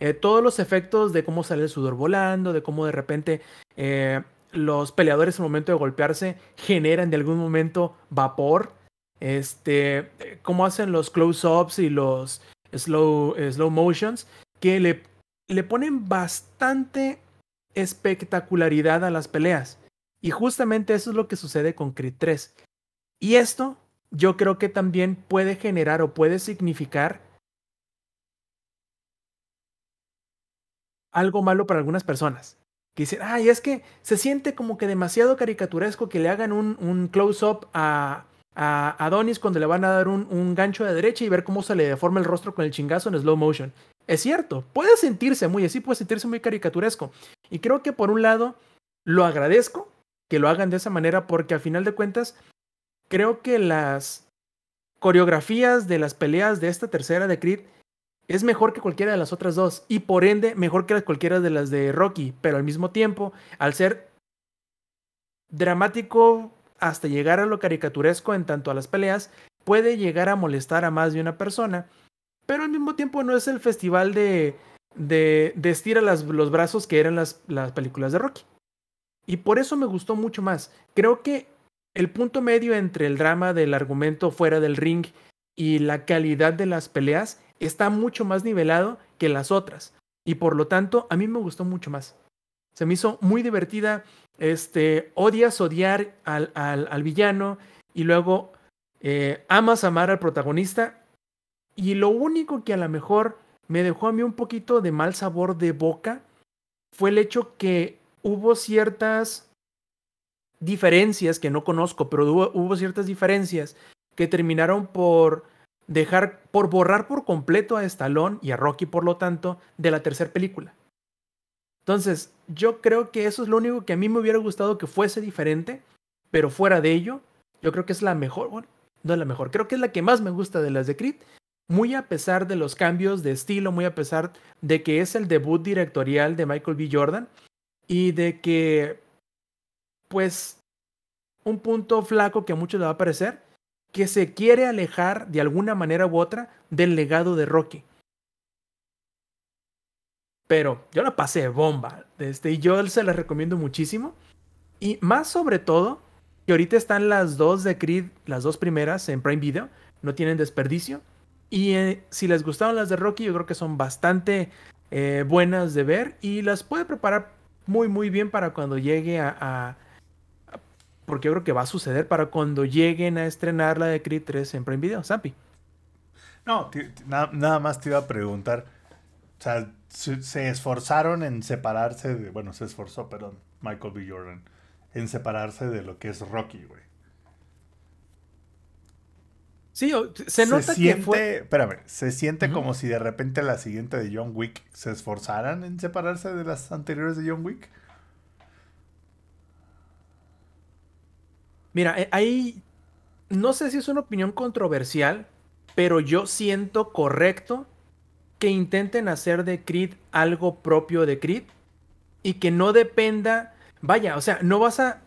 Eh, todos los efectos de cómo sale el sudor volando, de cómo de repente eh, los peleadores al momento de golpearse generan de algún momento vapor este, cómo hacen los close-ups y los slow, slow motions, que le, le ponen bastante espectacularidad a las peleas. Y justamente eso es lo que sucede con Creed 3. Y esto yo creo que también puede generar o puede significar algo malo para algunas personas. Que dicen, ay, es que se siente como que demasiado caricaturesco que le hagan un, un close-up a, a Adonis cuando le van a dar un, gancho de derecha y ver cómo se le deforma el rostro con el chingazo en slow motion. Es cierto, puede sentirse muy así, puede sentirse muy caricaturesco. Y creo que por un lado lo agradezco que lo hagan de esa manera porque al final de cuentas creo que las coreografías de las peleas de esta tercera de Creed es mejor que cualquiera de las otras dos y por ende mejor que cualquiera de las de Rocky, pero al mismo tiempo, al ser dramático, hasta llegar a lo caricaturesco en tanto a las peleas, puede llegar a molestar a más de una persona, pero al mismo tiempo no es el festival de, de, los brazos que eran las, las películas de Rocky. Y por eso me gustó mucho más. Creo que el punto medio entre el drama del argumento fuera del ring y la calidad de las peleas está mucho más nivelado que las otras. Y por lo tanto, a mí me gustó mucho más. Se me hizo muy divertida, este, odias odiar al, villano y luego eh, amas amar al protagonista. Y lo único que a lo mejor me dejó a mí un poquito de mal sabor de boca fue el hecho que hubo ciertas diferencias que no conozco, pero hubo, ciertas diferencias que terminaron por dejar, por borrar por completo a Stallone y a Rocky, por lo tanto, de la tercera película. Entonces, yo creo que eso es lo único que a mí me hubiera gustado que fuese diferente, pero fuera de ello, yo creo que es la mejor, bueno, no es la mejor, creo que es la que más me gusta de las de Creed, muy a pesar de los cambios de estilo, muy a pesar de que es el debut directorial de Michael B. Jordan y de que, pues, un punto flaco que a muchos le va a parecer, que se quiere alejar de alguna manera u otra del legado de Rocky. Pero yo la pasé bomba. Este, y yo se la recomiendo muchísimo. Y más sobre todo, que ahorita están las dos de Creed, las dos primeras en Prime Video. No tienen desperdicio. Y eh, si les gustaron las de Rocky, yo creo que son bastante eh, buenas de ver. Y las puede preparar muy, muy bien para cuando llegue a, Porque yo creo que va a suceder para cuando lleguen a estrenar la de Creed 3 en Prime Video. Zampi. No, nada más te iba a preguntar. O sea, se, esforzaron en separarse de, bueno, se esforzó, perdón, Michael B. Jordan, en separarse de lo que es Rocky, güey. Sí, se nota que fue... Espérame, se siente como si de repente la siguiente de John Wick se esforzaran en separarse de las anteriores de John Wick. Mira, eh, ahí no sé si es una opinión controversial, pero yo siento correcto que intenten hacer de Creed algo propio de Creed y que no dependa, vaya, o sea, no vas a,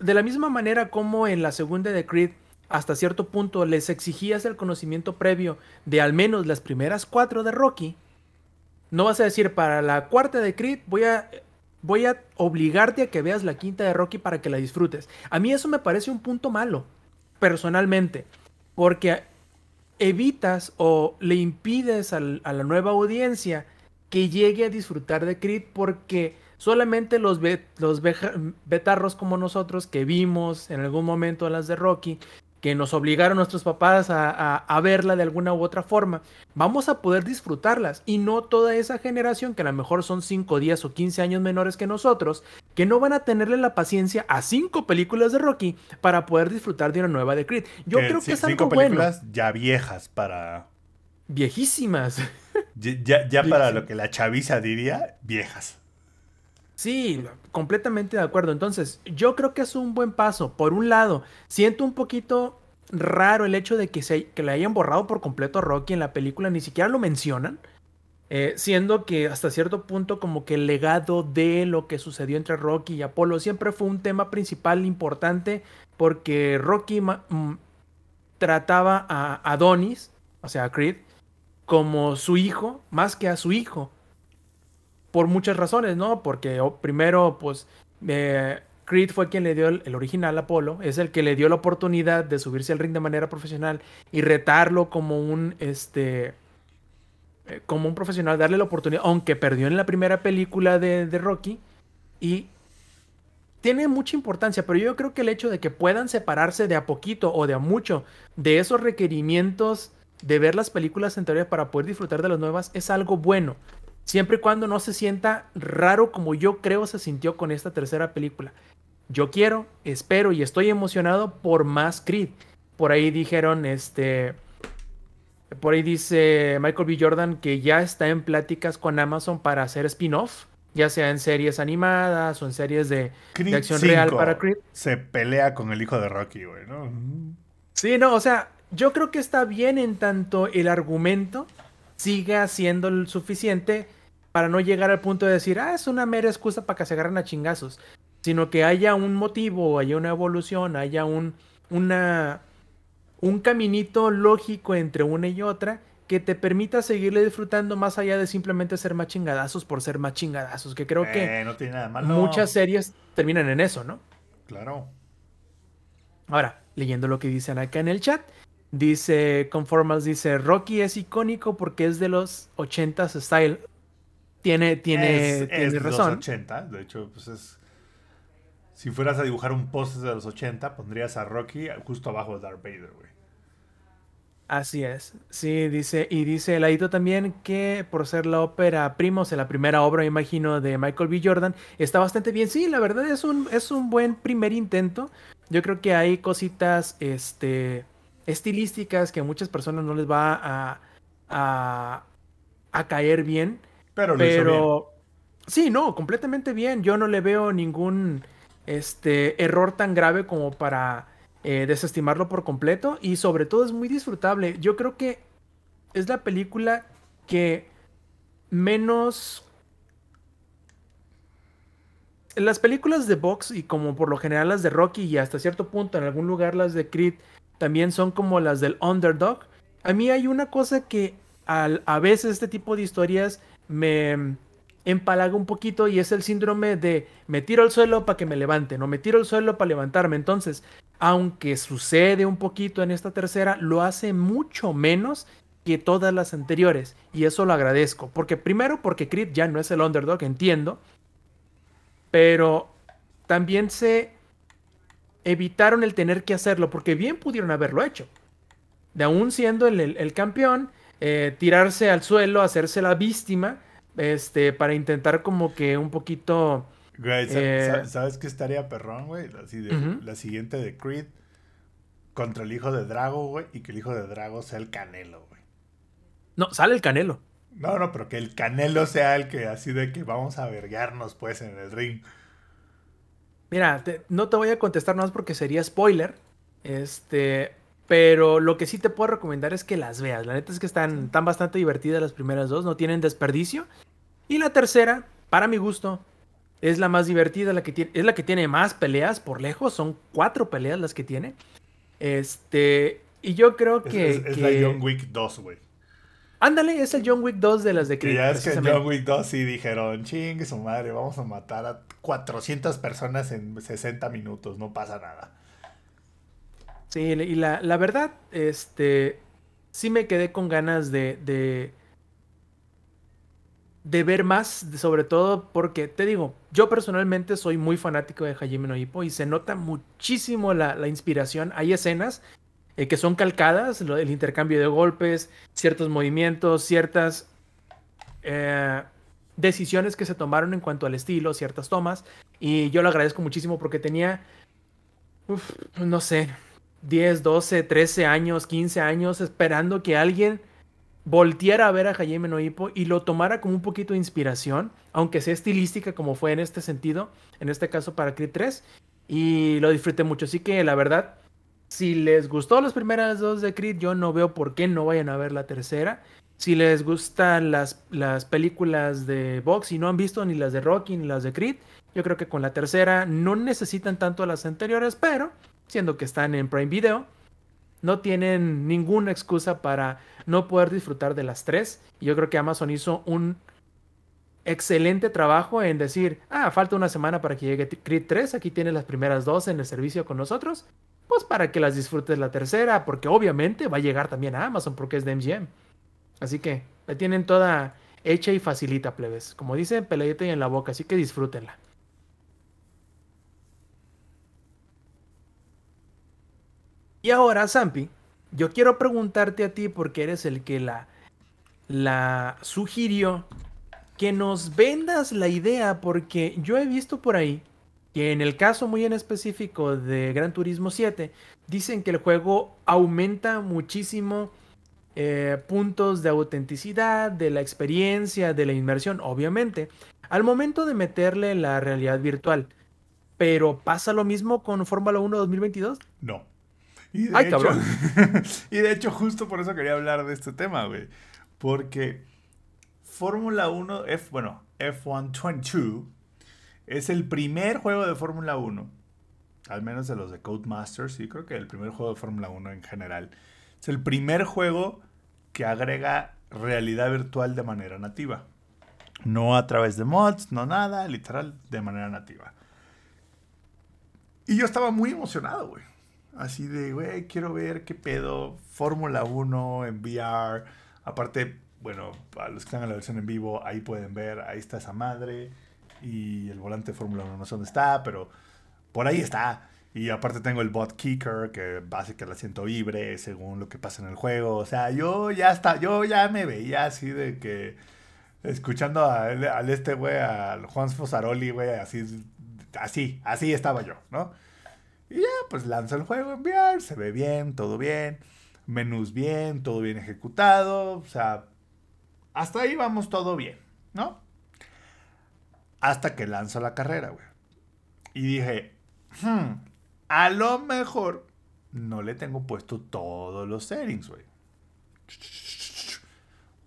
de la misma manera como en la segunda de Creed, hasta cierto punto les exigías el conocimiento previo de al menos las primeras cuatro de Rocky, no vas a decir para la cuarta de Creed voy a voy a obligarte a que veas la quinta de Rocky para que la disfrutes. A mí eso me parece un punto malo, personalmente, porque evitas o le impides a la nueva audiencia que llegue a disfrutar de Creed porque solamente los, los betarros como nosotros que vimos en algún momento las de Rocky que nos obligaron nuestros papás a, verla de alguna u otra forma, vamos a poder disfrutarlas y no toda esa generación que a lo mejor son 5, días o 15 años menores que nosotros, que no van a tenerle la paciencia a 5 películas de Rocky para poder disfrutar de una nueva de Creed. Yo eh, creo que es algo películas ya viejas para... Viejísimas. Ya, para lo que la chaviza diría, viejas. Sí, completamente de acuerdo. Entonces, yo creo que es un buen paso. Por un lado, siento un poquito raro el hecho de que, se, que le hayan borrado por completo a Rocky en la película, ni siquiera lo mencionan. Eh, siendo que hasta cierto punto como que el legado de lo que sucedió entre Rocky y Apolo siempre fue un tema principal importante porque Rocky mm, trataba a Adonis, o sea, a Creed, como su hijo más que a su hijo por muchas razones, ¿no? Porque primero, pues, eh, Creed fue quien le dio el, original original Apolo, es el que le dio la oportunidad de subirse al ring de manera profesional y retarlo como un, este, eh, como un profesional, darle la oportunidad, aunque perdió en la primera película de, de Rocky, y tiene mucha importancia, pero yo creo que el hecho de que puedan separarse de a poquito o de a mucho de esos requerimientos de ver las películas anteriores para poder disfrutar de las nuevas es algo bueno. Siempre y cuando no se sienta raro como yo creo se sintió con esta tercera película. Yo quiero, espero y estoy emocionado por más Creed. Por ahí dijeron, este, por ahí dice Michael B. Jordan que ya está en pláticas con Amazon para hacer spin-off, ya sea en series animadas o en series de, acción real para Creed. Se pelea con el hijo de Rocky, güey, ¿no? Sí, no, o sea, yo creo que está bien en tanto el argumento siga siendo el suficiente para no llegar al punto de decir, ah, es una mera excusa para que se agarren a chingazos, sino que haya un motivo, haya una evolución, haya un, una, un caminito lógico entre una y otra que te permita seguirle disfrutando más allá de simplemente ser más chingadazos por ser más chingadazos, que creo que eh, muchas series terminan en eso, ¿no? Claro. Ahora, leyendo lo que dicen acá en el chat, Dice Conformals, dice, Rocky es icónico porque es de los 80s style. Tiene, tiene, es, De los 80, de hecho, pues es... Si fueras a dibujar un post de los 80, pondrías a Rocky justo abajo de Darth Vader, güey. Así es. Sí, dice, y dice el Ladito también que por ser la ópera primos, o la primera obra, me imagino, de Michael B. Jordan, está bastante bien. Sí, la verdad es un, es un buen primer intento. Yo creo que hay cositas, este, estilísticas que a muchas personas no les va a, a, caer bien. Pero, pero... Sí, no, completamente bien. Yo no le veo ningún este, error tan grave como para eh, desestimarlo por completo. Y sobre todo es muy disfrutable. Yo creo que es la película que menos... Las películas de Box y como por lo general las de Rocky y hasta cierto punto en algún lugar las de Creed también son como las del underdog. A mí hay una cosa que a veces este tipo de historias me empalaga un poquito y es el síndrome de me tiro al suelo para que me levanten o me tiro al suelo para levantarme. Entonces, aunque sucede un poquito en esta tercera, lo hace mucho menos que todas las anteriores y eso lo agradezco. Porque primero porque Creed ya no es el underdog, entiendo, pero también se evitaron el tener que hacerlo, porque bien pudieron haberlo hecho. De aún siendo el, campeón, eh, tirarse al suelo, hacerse la víctima, este, para intentar como que un poquito... Eh, ¿sabes qué estaría perrón, güey? La, la siguiente de Creed contra el hijo de Drago, güey, y que el hijo de Drago sea el Canelo, güey. No, sale el Canelo. No, no, pero que el Canelo sea el que así de que vamos a verguearnos, pues, en el ring. Mira, no te voy a contestar más porque sería spoiler. Este, pero lo que sí te puedo recomendar es que las veas. La neta es que están, tan bastante divertidas las primeras dos, no tienen desperdicio. Y la tercera, para mi gusto, es la más divertida, la que tiene, es la que tiene más peleas por lejos. Son cuatro peleas las que tiene. Este, y yo creo que. Es, la Young Wick 2, güey. Ándale, es el Young Wick 2 de las de Y ya es que en John Wick 2 sí dijeron, chingue su madre, vamos a matar a 400 personas en 60 minutos, no pasa nada. Sí, y la, verdad, este, sí me quedé con ganas de, de, de, ver más, sobre todo porque, te digo, yo personalmente soy muy fanático de Hajime no Hippo y se nota muchísimo la, inspiración. Hay escenas eh, que son calcadas, el intercambio de golpes, ciertos movimientos, ciertas... Eh, decisiones que se tomaron en cuanto al estilo, ciertas tomas, y yo lo agradezco muchísimo porque tenía, no sé, 10, 12, 13 años, 15 años esperando que alguien volteara a ver a Jaime Noipo y lo tomara como un poquito de inspiración, aunque sea estilística como fue en este sentido, en este caso para Creed 3, y lo disfruté mucho, así que la verdad, si les gustó las primeras dos de Creed, yo no veo por qué no vayan a ver la tercera si les gustan las, películas de box y no han visto ni las de Rocky ni las de Creed, yo creo que con la tercera no necesitan tanto las anteriores, pero siendo que están en Prime Video, no tienen ninguna excusa para no poder disfrutar de las tres. yo creo que Amazon hizo un excelente trabajo en decir, ah, falta una semana para que llegue Creed 3, aquí tienes las primeras dos en el servicio con nosotros, pues para que las disfrutes la tercera, porque obviamente va a llegar también a Amazon porque es de MGM. Así que la tienen toda hecha y facilita, plebes. Como dice, peladita y en la boca, así que disfrútenla. Y ahora, Zampi, yo quiero preguntarte a ti, porque eres el que la, la sugirió, que nos vendas la idea, porque yo he visto por ahí que en el caso muy en específico de Gran Turismo 7, dicen que el juego aumenta muchísimo eh, puntos de autenticidad, de la experiencia, de la inmersión, obviamente, al momento de meterle la realidad virtual. Pero ¿pasa lo mismo con Fórmula 1 2022? No. Y de, hecho, y de hecho, justo por eso quería hablar de este tema, güey. Porque Fórmula 1, F, bueno, F122 es el primer juego de Fórmula 1, al menos de los de Codemasters, y creo que el primer juego de Fórmula 1 en general, es el primer juego que agrega realidad virtual de manera nativa. No a través de mods, no nada, literal, de manera nativa. Y yo estaba muy emocionado, güey. Así de, güey, quiero ver qué pedo. Fórmula 1 en VR. Aparte, bueno, a los que están en la versión en vivo, ahí pueden ver, ahí está esa madre. Y el volante de Fórmula 1 no sé dónde está, pero por ahí está. Y aparte tengo el bot kicker que básicamente la siento libre según lo que pasa en el juego. O sea, yo ya está, yo ya me veía así de que escuchando al este güey, al Juan Fosaroli, güey, así, así, así estaba yo, ¿no? Y ya, pues lanzo el juego en se ve bien, todo bien, menús bien, todo bien ejecutado, o sea, hasta ahí vamos todo bien, ¿no? Hasta que lanzo la carrera, güey. Y dije, hmm, a lo mejor no le tengo puesto todos los settings, güey.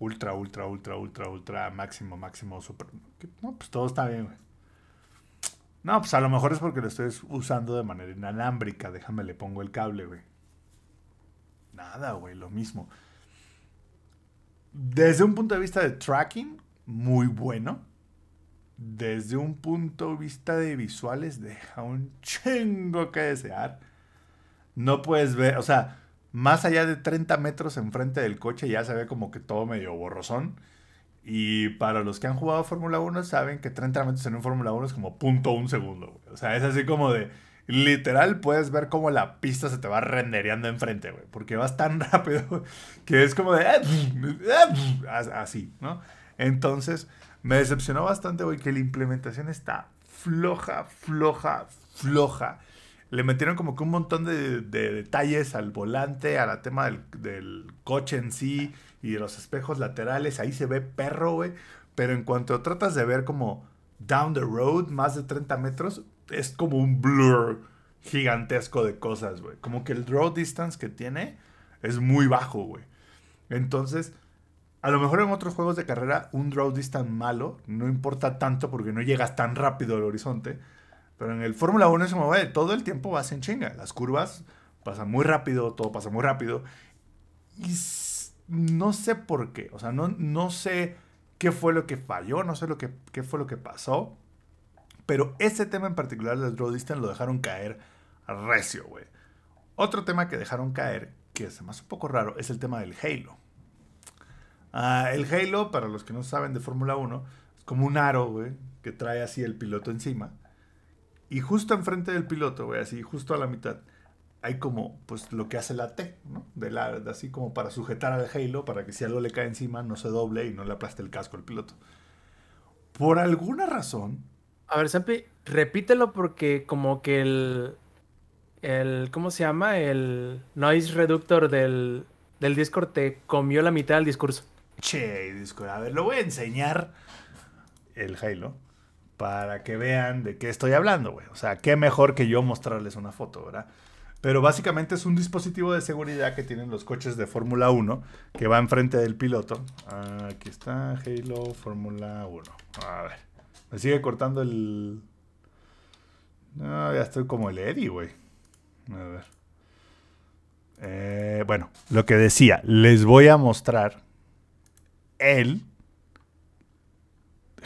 Ultra, ultra, ultra, ultra, ultra, máximo, máximo, super. No, pues todo está bien, güey. No, pues a lo mejor es porque lo estoy usando de manera inalámbrica. Déjame, le pongo el cable, güey. Nada, güey, lo mismo. Desde un punto de vista de tracking, muy bueno desde un punto de vista de visuales deja un chingo que desear. No puedes ver, o sea, más allá de 30 metros enfrente del coche ya se ve como que todo medio borrosón. Y para los que han jugado Fórmula 1 saben que 30 metros en un Fórmula 1 es como punto un segundo. Güey. O sea, es así como de, literal puedes ver cómo la pista se te va rendereando enfrente, güey. Porque vas tan rápido que es como de, eh, eh, así, ¿no? Entonces... Me decepcionó bastante, güey, que la implementación está floja, floja, floja. Le metieron como que un montón de, detalles al volante, a la tema del, del, coche en sí y de los espejos laterales. Ahí se ve perro, güey. Pero en cuanto tratas de ver como down the road, más de 30 metros, es como un blur gigantesco de cosas, güey. Como que el draw distance que tiene es muy bajo, güey. Entonces, a lo mejor en otros juegos de carrera un draw distance malo no importa tanto porque no llegas tan rápido al horizonte. Pero en el Fórmula 1 se todo el tiempo vas en chinga. Las curvas pasan muy rápido, todo pasa muy rápido. Y no sé por qué. O sea, no, no sé qué fue lo que falló, no sé lo que, qué fue lo que pasó. Pero ese tema en particular del draw distance lo dejaron caer recio, güey. Otro tema que dejaron caer, que es más un poco raro, es el tema del Halo. Ah, el halo, para los que no saben de Fórmula 1, es como un aro, güey, que trae así el piloto encima. Y justo enfrente del piloto, güey, así justo a la mitad, hay como, pues, lo que hace la T, ¿no? De la, así como para sujetar al halo, para que si algo le cae encima no se doble y no le aplaste el casco al piloto. Por alguna razón... A ver, Sampi, repítelo porque como que el... el ¿Cómo se llama? El noise reductor del, del Discord te comió la mitad del discurso. Che, disco. a ver, lo voy a enseñar el Halo para que vean de qué estoy hablando, güey. O sea, qué mejor que yo mostrarles una foto, ¿verdad? Pero básicamente es un dispositivo de seguridad que tienen los coches de Fórmula 1 que va enfrente del piloto. Ah, aquí está Halo Fórmula 1. A ver, me sigue cortando el... No, ya estoy como el Eddie, güey. A ver. Eh, bueno, lo que decía, les voy a mostrar el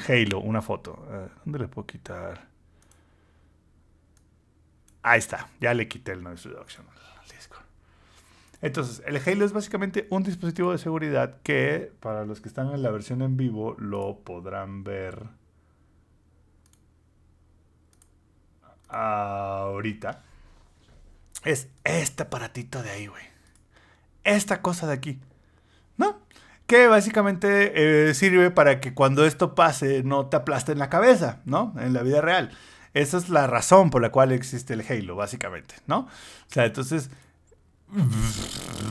Halo, una foto. Eh, ¿Dónde le puedo quitar? Ahí está, ya le quité el noise reduction al Discord. Entonces, el Halo es básicamente un dispositivo de seguridad que, para los que están en la versión en vivo, lo podrán ver ahorita. Es este aparatito de ahí, güey. Esta cosa de aquí. ¿No? que básicamente eh, sirve para que cuando esto pase no te aplaste en la cabeza, ¿no? En la vida real. Esa es la razón por la cual existe el Halo, básicamente, ¿no? O sea, entonces,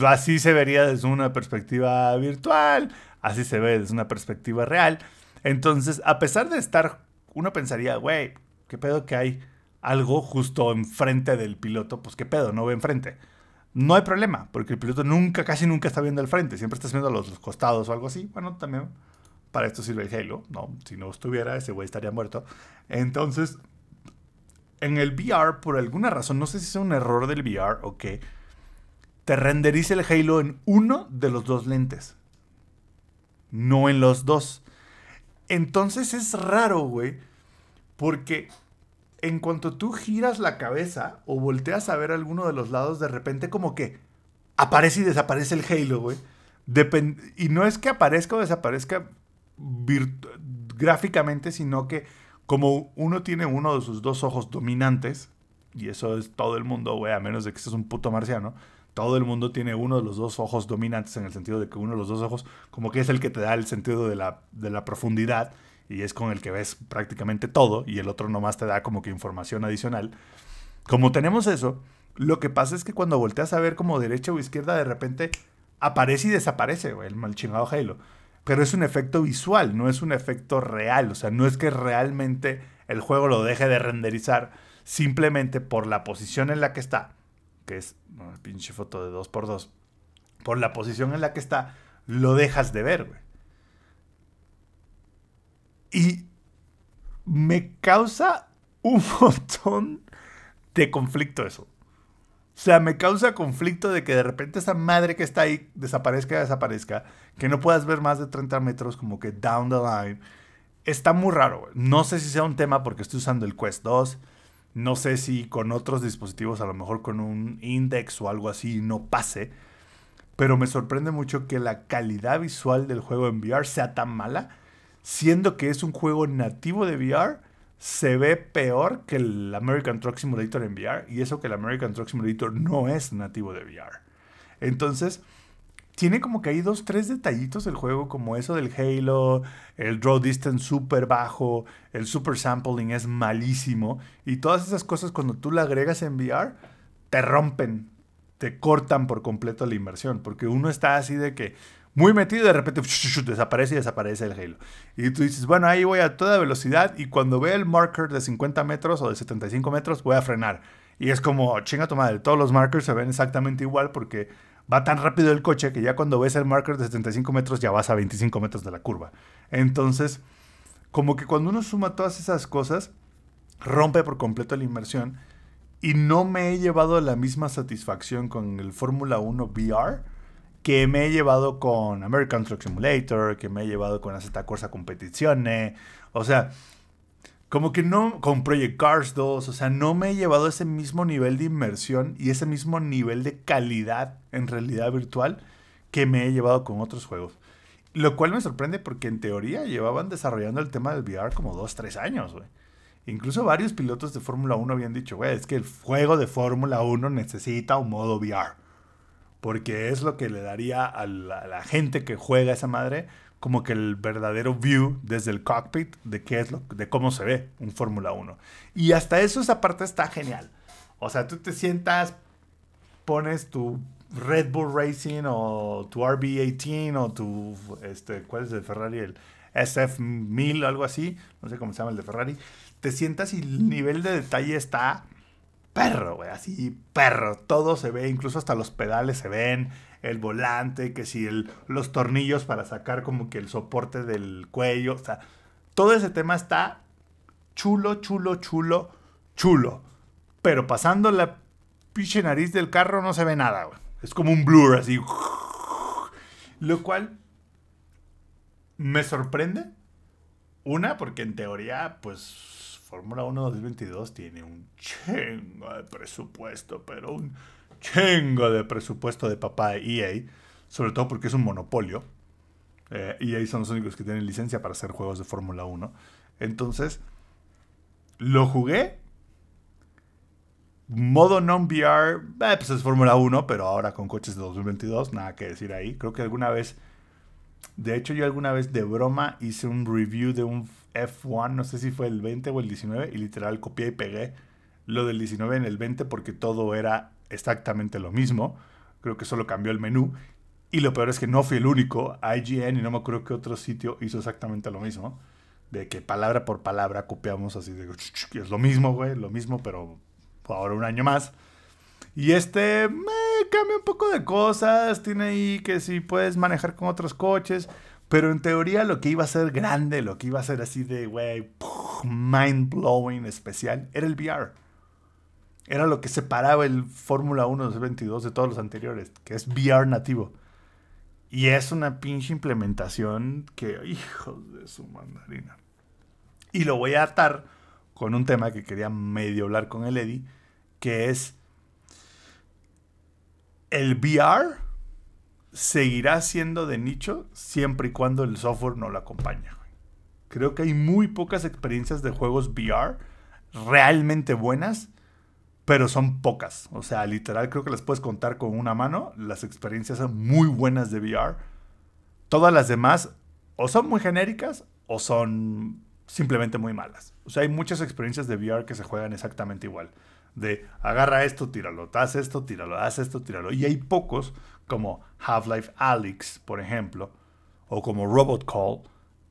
así se vería desde una perspectiva virtual, así se ve desde una perspectiva real. Entonces, a pesar de estar, uno pensaría, güey, ¿qué pedo que hay algo justo enfrente del piloto? Pues qué pedo, no ve enfrente no hay problema, porque el piloto nunca, casi nunca está viendo al frente, siempre estás viendo a los, costados o algo así. Bueno, también para esto sirve el Halo, ¿no? Si no estuviera, ese güey estaría muerto. Entonces, en el VR, por alguna razón, no sé si es un error del VR o qué, te renderiza el Halo en uno de los dos lentes, no en los dos. Entonces es raro, güey, porque en cuanto tú giras la cabeza o volteas a ver alguno de los lados, de repente como que aparece y desaparece el Halo, güey. y no es que aparezca o desaparezca gráficamente, sino que como uno tiene uno de sus dos ojos dominantes, y eso es todo el mundo, güey, a menos de que seas un puto marciano, todo el mundo tiene uno de los dos ojos dominantes en el sentido de que uno de los dos ojos como que es el que te da el sentido de la, de la profundidad y es con el que ves prácticamente todo y el otro nomás te da como que información adicional. Como tenemos eso, lo que pasa es que cuando volteas a ver como derecha o izquierda, de repente aparece y desaparece, el mal chingado Halo. Pero es un efecto visual, no es un efecto real. O sea, no es que realmente el juego lo deje de renderizar simplemente por la posición en la que está, que es una pinche foto de 2x2, por la posición en la que está, lo dejas de ver, güey. Y me causa un montón de conflicto eso. O sea, me causa conflicto de que de repente esa madre que está ahí desaparezca, desaparezca, que no puedas ver más de 30 metros como que down the line. Está muy raro. No sé si sea un tema porque estoy usando el Quest 2. No sé si con otros dispositivos, a lo mejor con un index o algo así, no pase. Pero me sorprende mucho que la calidad visual del juego en VR sea tan mala siendo que es un juego nativo de VR, se ve peor que el American Truck Simulator en VR, y eso que el American Truck Simulator no es nativo de VR. Entonces, tiene como que hay dos, tres detallitos del juego, como eso del Halo, el draw distance súper bajo, el super sampling es malísimo, y todas esas cosas cuando tú la agregas en VR, te rompen, te cortan por completo la inversión, porque uno está así de que muy metido y de repente desaparece y desaparece el Halo. Y tú dices, bueno, ahí voy a toda velocidad y cuando ve el marker de 50 metros o de 75 metros voy a frenar. Y es como, chinga tu madre, todos los markers se ven exactamente igual porque va tan rápido el coche que ya cuando ves el marker de 75 metros ya vas a 25 metros de la curva. Entonces, como que cuando uno suma todas esas cosas, rompe por completo la inmersión y no me he llevado la misma satisfacción con el Fórmula 1 VR que me he llevado con American Truck Simulator, que me he llevado con esta Corsa Competizione, o sea, como que no, con Project Cars 2, o sea, no me he llevado ese mismo nivel de inmersión y ese mismo nivel de calidad en realidad virtual que me he llevado con otros juegos. Lo cual me sorprende porque en teoría llevaban desarrollando el tema del VR como 2, 3 años, güey. Incluso varios pilotos de Fórmula 1 habían dicho, güey, es que el juego de Fórmula 1 necesita un modo VR porque es lo que le daría a la, gente que juega esa madre como que el verdadero view desde el cockpit de qué es de cómo se ve un Fórmula 1. Y hasta eso esa parte está genial. O sea, tú te sientas, pones tu Red Bull Racing o tu RB18 o tu este, ¿cuál es el Ferrari? El SF1000 o algo así, no sé cómo se llama el de Ferrari. Te sientas y el nivel de detalle está perro, güey, así perro. Todo se ve, incluso hasta los pedales se ven, el volante, que si el, los tornillos para sacar como que el soporte del cuello, o sea, todo ese tema está chulo, chulo, chulo, chulo. Pero pasando la pinche nariz del carro no se ve nada, güey. Es como un blur así. Lo cual me sorprende. Una, porque en teoría, pues Fórmula 1 2022 tiene un chingo de presupuesto, pero un chingo de presupuesto de papá de EA, sobre todo porque es un monopolio. y eh, EA son los únicos que tienen licencia para hacer juegos de Fórmula 1. Entonces, lo jugué. Modo non-VR, eh, pues es Fórmula 1, pero ahora con coches de 2022, nada que decir ahí. Creo que alguna vez, de hecho yo alguna vez de broma hice un review de un F1, no sé si fue el 20 o el 19, y literal copié y pegué lo del 19 en el 20 porque todo era exactamente lo mismo. Creo que solo cambió el menú. Y lo peor es que no fui el único. IGN y no me acuerdo que otro sitio hizo exactamente lo mismo. De que palabra por palabra copiamos así de... Es lo mismo, güey, lo mismo, pero ahora un año más. Y este me eh, cambia un poco de cosas. Tiene ahí que si puedes manejar con otros coches. Pero en teoría lo que iba a ser grande, lo que iba a ser así de, wey mind blowing especial, era el VR. Era lo que separaba el Fórmula 1 2022 de todos los anteriores, que es VR nativo. Y es una pinche implementación que, hijos de su mandarina. Y lo voy a atar con un tema que quería medio hablar con el Eddie, que es el VR seguirá siendo de nicho siempre y cuando el software no lo acompañe. Creo que hay muy pocas experiencias de juegos VR realmente buenas, pero son pocas. O sea, literal creo que las puedes contar con una mano. Las experiencias son muy buenas de VR. Todas las demás o son muy genéricas o son simplemente muy malas. O sea, hay muchas experiencias de VR que se juegan exactamente igual. De agarra esto, tíralo, haz esto, tíralo, haz esto, tíralo. Y hay pocos como Half-Life Alyx, por ejemplo, o como Robot Call,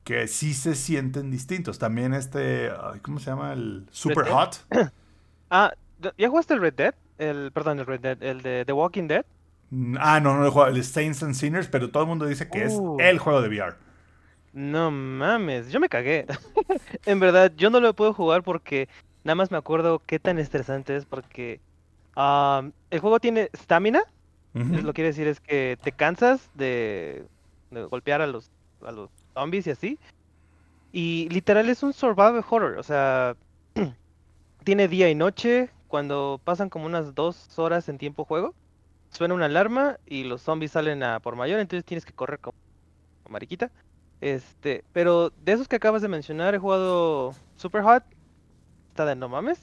que sí se sienten distintos. También este, ¿cómo se llama? El Super Hot. ah, ¿ya jugaste el Red Dead? El, perdón, el Red Dead, el de The Walking Dead. Mm, ah, no, no lo he jugado. El Saints and Sinners, pero todo el mundo dice que es uh. el juego de VR. No mames, yo me cagué. en verdad, yo no lo puedo jugar porque nada más me acuerdo qué tan estresante es porque ah, el juego tiene stamina, lo que quiere decir es que te cansas de, golpear a los, los zombies y así. Y literal es un survival horror, o sea, tiene día y noche. Cuando pasan como unas dos horas en tiempo juego, suena una alarma y los zombies salen a por mayor, entonces tienes que correr como, mariquita. Este, pero de esos que acabas de mencionar, he jugado Super Hot, está de no mames.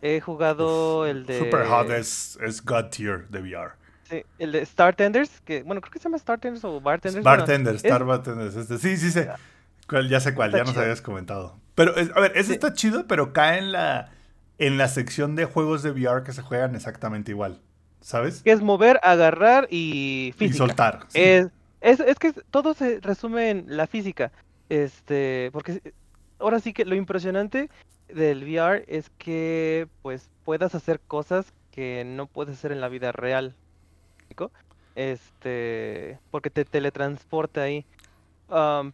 He jugado el de. Super Hot es, es God tier de VR. Este, el de Startenders, que bueno, creo que se llama Star Tenders o Bartenders. Bartenders, Star Bartenders. Este. Sí, sí, sé. ya sé cuál, ya nos habías comentado. Pero, a ver, ese está chido, pero cae en la, en la sección de juegos de VR que se juegan exactamente igual. ¿Sabes? Que es mover, agarrar y soltar. Es, es que todo se resume en la física. Este, porque ahora sí que lo impresionante del VR es que pues puedas hacer cosas que no puedes hacer en la vida real. Este, porque te teletransporta ahí.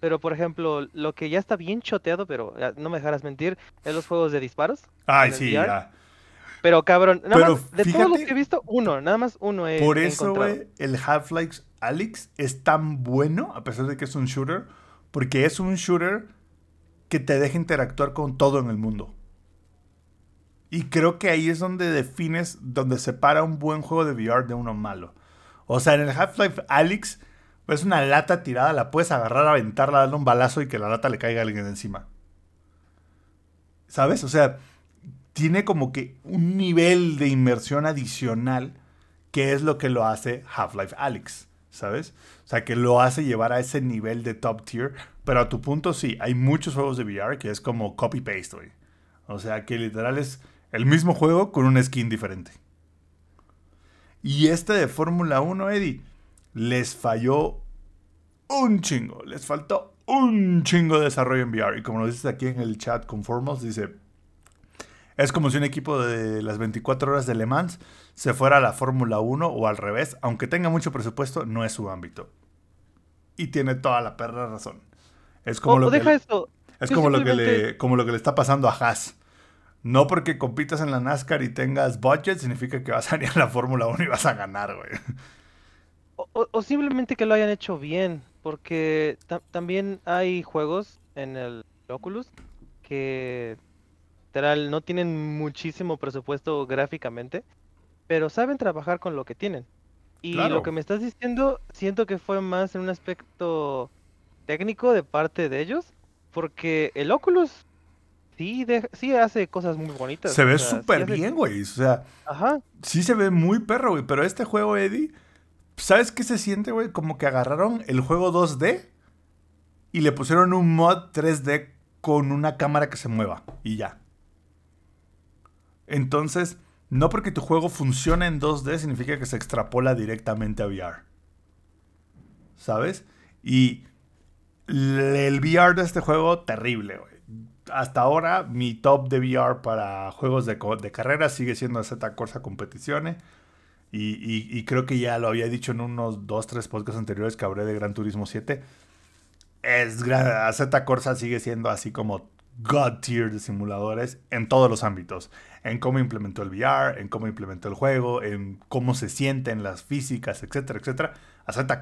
pero por ejemplo, lo que ya está bien choteado, pero ah, no me dejarás mentir, es los juegos de disparos. Ay, sí, Pero cabrón, nada de que he visto, uno, nada más uno es. Por eso, el Half-Life Alyx es tan bueno, a pesar de que es un shooter, porque es un shooter que te deja interactuar con todo en el mundo. Y creo que ahí es donde defines, donde separa un buen juego de VR de uno malo. O sea, en el Half-Life Alyx es pues, una lata tirada, la puedes agarrar, aventarla, darle un balazo y que la lata le caiga a alguien encima. ¿Sabes? O sea, tiene como que un nivel de inmersión adicional que es lo que lo hace Half-Life Alyx, ¿sabes? O sea, que lo hace llevar a ese nivel de top tier. Pero a tu punto sí, hay muchos juegos de VR que es como copy-paste, hoy. O sea, que literal es el mismo juego con un skin diferente. Y este de Fórmula 1, Eddie, les falló un chingo, les faltó un chingo de desarrollo en VR. Y como lo dices aquí en el chat con Formos, dice, es como si un equipo de las 24 horas de Le Mans se fuera a la Fórmula 1 o al revés, aunque tenga mucho presupuesto, no es su ámbito. Y tiene toda la perra razón. Es como oh, lo oh, deja Es lo, que le, como lo que le está pasando a Haas. No porque compitas en la NASCAR y tengas budget significa que vas a ir a la Fórmula 1 y vas a ganar, güey. O, simplemente que lo hayan hecho bien, porque también hay juegos en el Oculus que literal no tienen muchísimo presupuesto gráficamente, pero saben trabajar con lo que tienen. Y lo que me estás diciendo, siento que fue más en un aspecto técnico de parte de ellos, porque el Oculus sí, hace cosas muy bonitas. Se ve súper bien, güey. O sea, sí se ve muy perro, güey. Pero este juego, Eddie, ¿sabes qué se siente, güey? Como que agarraron el juego 2D y le pusieron un mod 3D con una cámara que se mueva y ya. Entonces, no porque tu juego funcione en 2D significa que se extrapola directamente a VR. ¿Sabes? Y el VR de este juego, terrible, güey hasta ahora mi top de VR para juegos de, de carrera sigue siendo Z Corsa competiciones Y, creo que ya lo había dicho en unos 2, 3 podcasts anteriores que hablé de Gran Turismo 7. Es, Z Corsa sigue siendo así como God tier de simuladores en todos los ámbitos. En cómo implementó el VR, en cómo implementó el juego, en cómo se sienten las físicas, etcétera, etcétera.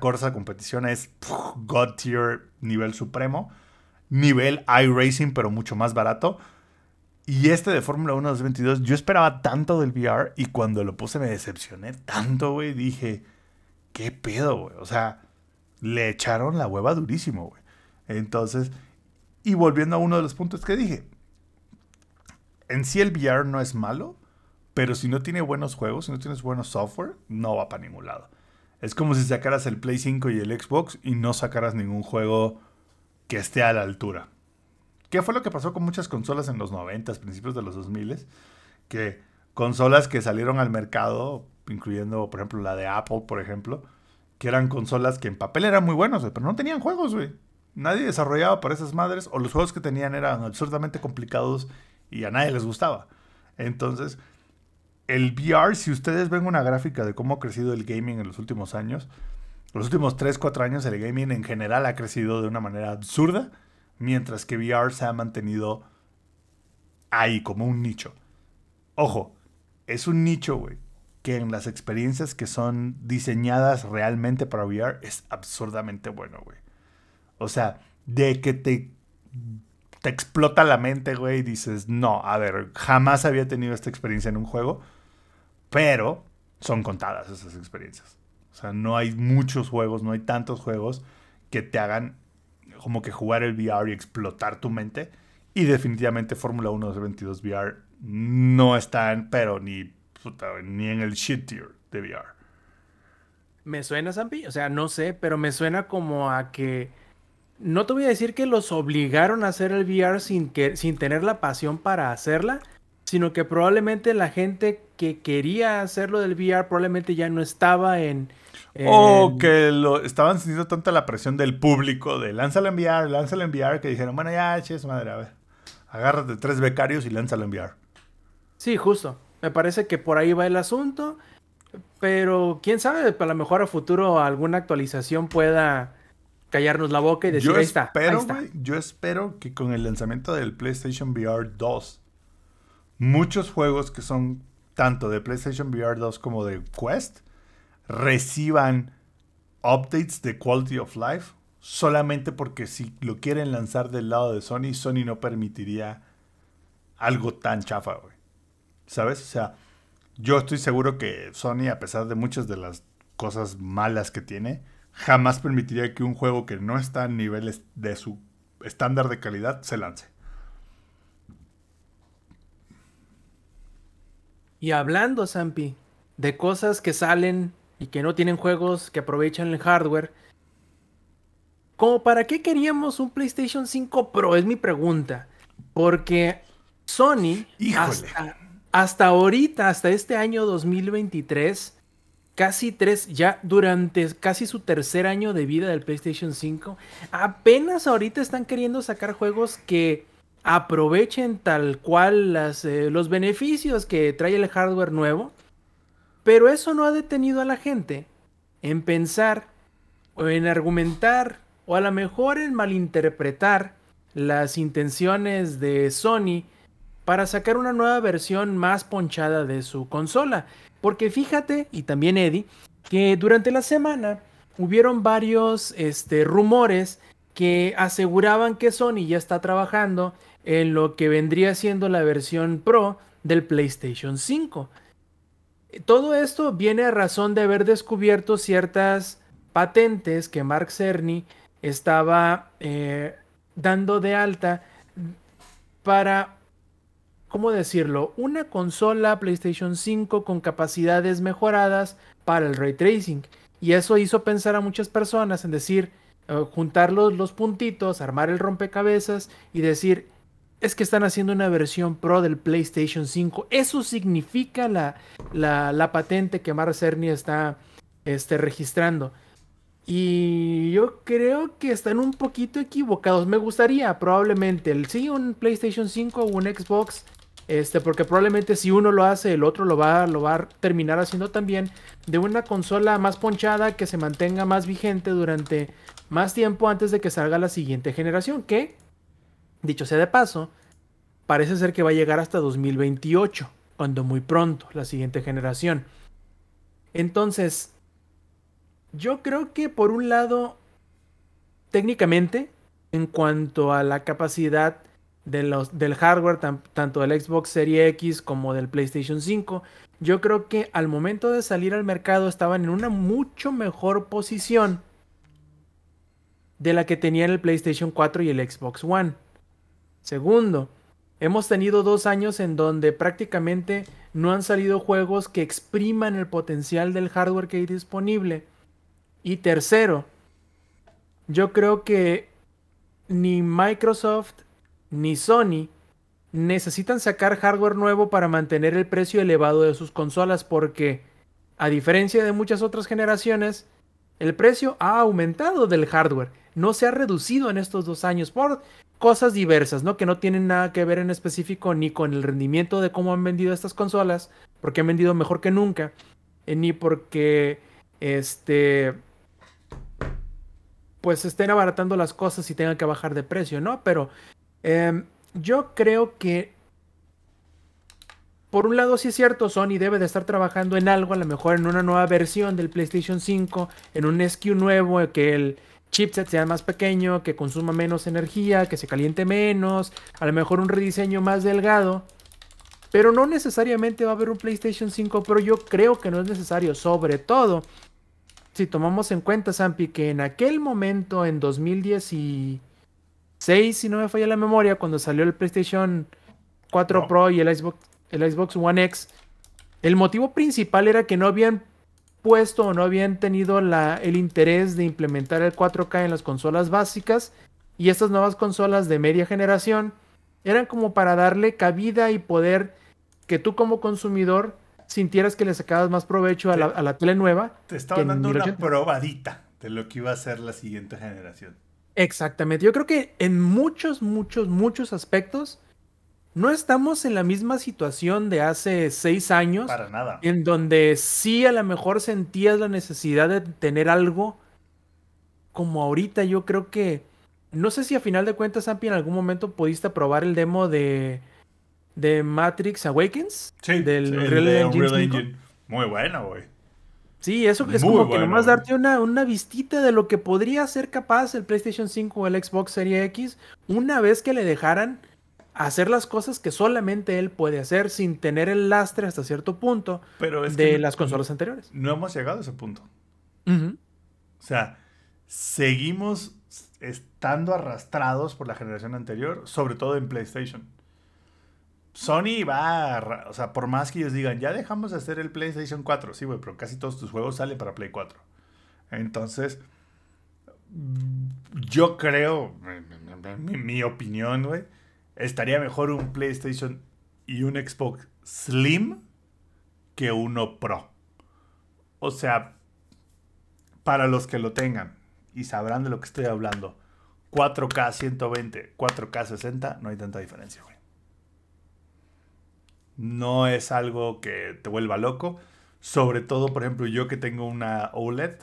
Corsa competiciones es God tier nivel supremo nivel iRacing, pero mucho más barato. Y este de Fórmula 1 2022, yo esperaba tanto del VR y cuando lo puse me decepcioné tanto, güey. Dije, ¿qué pedo, güey? O sea, le echaron la hueva durísimo, güey. Entonces, y volviendo a uno de los puntos que dije, en sí el VR no es malo, pero si no tiene buenos juegos, si no tienes buenos software, no va para ningún lado. Es como si sacaras el Play 5 y el Xbox y no sacaras ningún juego que esté a la altura. ¿Qué fue lo que pasó con muchas consolas en los 90, principios de los 2000? Que consolas que salieron al mercado, incluyendo, por ejemplo, la de Apple, por ejemplo, que eran consolas que en papel eran muy buenos, pero no tenían juegos, güey. Nadie desarrollaba para esas madres, o los juegos que tenían eran absurdamente complicados y a nadie les gustaba. Entonces, el VR, si ustedes ven una gráfica de cómo ha crecido el gaming en los últimos años, los últimos 3, 4 años el gaming en general ha crecido de una manera absurda, mientras que VR se ha mantenido ahí como un nicho. Ojo, es un nicho, güey, que en las experiencias que son diseñadas realmente para VR es absurdamente bueno, güey. O sea, de que te, te explota la mente, güey, y dices, no, a ver, jamás había tenido esta experiencia en un juego, pero son contadas esas experiencias. O sea, no hay muchos juegos, no hay tantos juegos que te hagan como que jugar el VR y explotar tu mente. Y definitivamente Fórmula 1 2022 VR no están, pero ni, ni en el shit tier de VR. Me suena, Zampi, o sea, no sé, pero me suena como a que... No te voy a decir que los obligaron a hacer el VR sin, que, sin tener la pasión para hacerla, sino que probablemente la gente que quería hacerlo del VR probablemente ya no estaba en, o em, que lo, estaban sintiendo tanta la presión del público de lánzalo en enviar, lánzalo enviar, que dijeron, bueno, ya, che, madre, a ver, agárrate tres becarios y lánzalo en enviar. Sí, justo. Me parece que por ahí va el asunto. Pero quién sabe, a lo mejor a futuro alguna actualización pueda callarnos la boca y decir, ahí está. yo espero que con el lanzamiento del PlayStation VR 2, muchos juegos que son tanto de PlayStation VR 2 como de Quest reciban updates de quality of life solamente porque si lo quieren lanzar del lado de Sony, Sony no permitiría algo tan chafa, güey. ¿Sabes? O sea, yo estoy seguro que Sony, a pesar de muchas de las cosas malas que tiene, jamás permitiría que un juego que no está a niveles de su estándar de calidad se lance. Y hablando, Sampi... de cosas que salen y que no tienen juegos que aprovechan el hardware. ¿Como para qué queríamos un PlayStation 5 Pro? Es mi pregunta. Porque Sony, hasta, ahorita, hasta este año 2023, casi tres, ya durante casi su tercer año de vida del PlayStation 5, apenas ahorita están queriendo sacar juegos que aprovechen tal cual las, eh, los beneficios que trae el hardware nuevo pero eso no ha detenido a la gente en pensar o en argumentar o a lo mejor en malinterpretar las intenciones de Sony para sacar una nueva versión más ponchada de su consola. Porque fíjate, y también Eddie, que durante la semana hubieron varios este, rumores que aseguraban que Sony ya está trabajando en lo que vendría siendo la versión Pro del PlayStation 5. Todo esto viene a razón de haber descubierto ciertas patentes que Mark Cerny estaba eh, dando de alta para, ¿cómo decirlo? Una consola PlayStation 5 con capacidades mejoradas para el ray tracing. Y eso hizo pensar a muchas personas en decir, eh, juntar los, los puntitos, armar el rompecabezas y decir, es que están haciendo una versión pro del PlayStation 5. Eso significa la, patente que Mark Cerny está este, registrando. Y yo creo que están un poquito equivocados. Me gustaría probablemente, el, sí, un PlayStation 5 o un Xbox. Este, porque probablemente si uno lo hace, el otro lo va, lo va a terminar haciendo también. De una consola más ponchada que se mantenga más vigente durante más tiempo antes de que salga la siguiente generación. ¿Qué? Dicho sea de paso, parece ser que va a llegar hasta 2028, cuando muy pronto, la siguiente generación. Entonces, yo creo que por un lado, técnicamente, en cuanto a la capacidad de los, del hardware, tanto del Xbox Series X como del PlayStation 5, yo creo que al momento de salir al mercado estaban en una mucho mejor posición de la que tenían el PlayStation 4 y el Xbox One. Segundo, hemos tenido dos años en donde prácticamente no han salido juegos que expriman el potencial del hardware que hay disponible. Y tercero, yo creo que ni Microsoft ni Sony necesitan sacar hardware nuevo para mantener el precio elevado de sus consolas porque, a diferencia de muchas otras generaciones, el precio ha aumentado del hardware no se ha reducido en estos dos años por cosas diversas, ¿no? Que no tienen nada que ver en específico ni con el rendimiento de cómo han vendido estas consolas, porque han vendido mejor que nunca, eh, ni porque, este, pues estén abaratando las cosas y tengan que bajar de precio, ¿no? Pero em, yo creo que, por un lado, sí es cierto, Sony debe de estar trabajando en algo, a lo mejor en una nueva versión del PlayStation 5, en un SKU nuevo, eh, que el chipset sea más pequeño, que consuma menos energía, que se caliente menos, a lo mejor un rediseño más delgado. Pero no necesariamente va a haber un PlayStation 5 Pro, yo creo que no es necesario, sobre todo si tomamos en cuenta, Sampi, que en aquel momento, en 2016, si no me falla la memoria, cuando salió el PlayStation 4 Pro y el el Xbox One X, el motivo principal era que no habían puesto o no habían tenido el interés de implementar el 4K en las consolas básicas y estas nuevas consolas de media generación eran como para darle cabida y poder que tú como consumidor sintieras que le sacabas más provecho a, la, tele nueva. Te estaba dando una probadita de lo que iba a ser la siguiente generación. Exactamente. Yo creo que en muchos, muchos, muchos aspectos no estamos en la misma situación de hace seis años. Para nada. En donde sí a lo mejor sentías la necesidad de tener algo como ahorita. Yo creo que. No sé si a final de cuentas, Ampi, en algún momento pudiste probar el demo de. de Matrix Awakens. Sí. Del Real Engine, Muy bueno, güey. Sí, eso es como que nomás darte una, una vistita de lo que podría ser capaz el PlayStation 5 o el Xbox Series X una vez que le dejaran hacer las cosas que solamente él puede hacer sin tener el lastre hasta cierto punto de las consolas anteriores. No hemos llegado a ese punto. O sea, seguimos estando arrastrados por la generación anterior, sobre todo en PlayStation. Sony va, o sea, por más que ellos digan, ya dejamos de hacer el PlayStation 4, sí, güey, pero casi todos tus juegos salen para Play 4. Entonces, yo creo, mi, mi, mi opinión, güey, estaría mejor un PlayStation y un Xbox Slim que uno Pro. O sea, para los que lo tengan y sabrán de lo que estoy hablando, 4K 120, 4K 60, no hay tanta diferencia, güey. No es algo que te vuelva loco. Sobre todo, por ejemplo, yo que tengo una OLED,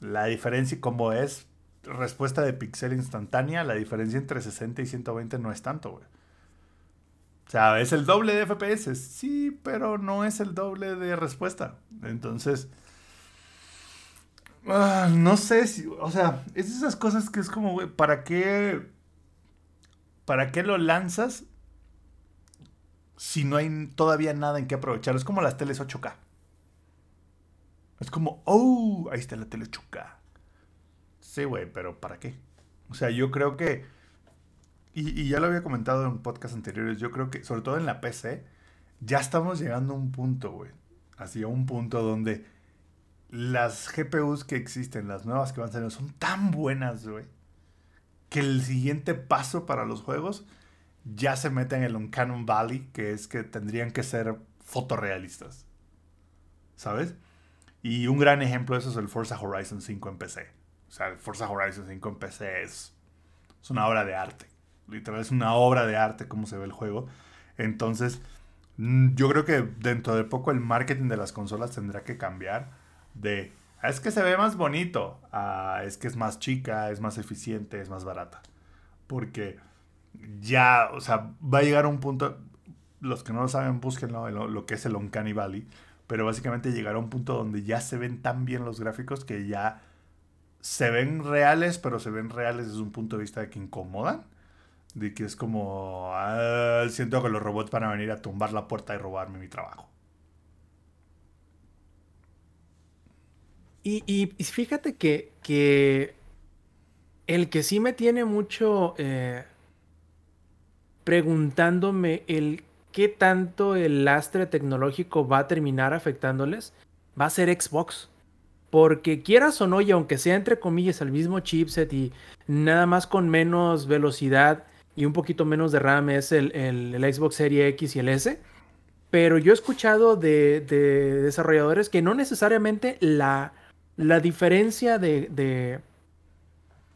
la diferencia y cómo es respuesta de pixel instantánea, la diferencia entre 60 y 120 no es tanto, güey. O sea, es el doble de FPS, sí, pero no es el doble de respuesta. Entonces, ah, no sé si, o sea, es esas cosas que es como, güey, ¿para qué, ¿para qué lo lanzas si no hay todavía nada en qué aprovechar? Es como las teles 8K. Es como, oh, ahí está la tele 8K Sí, güey, pero ¿para qué? O sea, yo creo que. Y, ya lo había comentado en podcast anteriores, yo creo que, sobre todo en la PC, ya estamos llegando a un punto, güey. Hacia un punto donde las GPUs que existen, las nuevas que van a salir, son tan buenas, güey, que el siguiente paso para los juegos ya se mete en el Uncannon Valley, que es que tendrían que ser fotorrealistas. ¿Sabes? Y un gran ejemplo de eso es el Forza Horizon 5 en PC o sea, Forza Horizon 5 en PC es, una obra de arte. Literal, es una obra de arte cómo se ve el juego. Entonces, mm, yo creo que dentro de poco el marketing de las consolas tendrá que cambiar de ah, es que se ve más bonito, a, ah, es que es más chica, es más eficiente, es más barata. Porque ya, o sea, va a llegar un punto, los que no lo saben, búsquenlo, lo, que es el Uncanny Valley, pero básicamente llegará un punto donde ya se ven tan bien los gráficos que ya se ven reales, pero se ven reales desde un punto de vista de que incomodan. De que es como, ah, siento que los robots van a venir a tumbar la puerta y robarme mi trabajo. Y, fíjate que, el que sí me tiene mucho eh, preguntándome el qué tanto el lastre tecnológico va a terminar afectándoles, va a ser Xbox. Porque quieras o no, y aunque sea entre comillas el mismo chipset y nada más con menos velocidad y un poquito menos de RAM es el, Xbox Series X y el S. Pero yo he escuchado de, desarrolladores que no necesariamente la, diferencia de,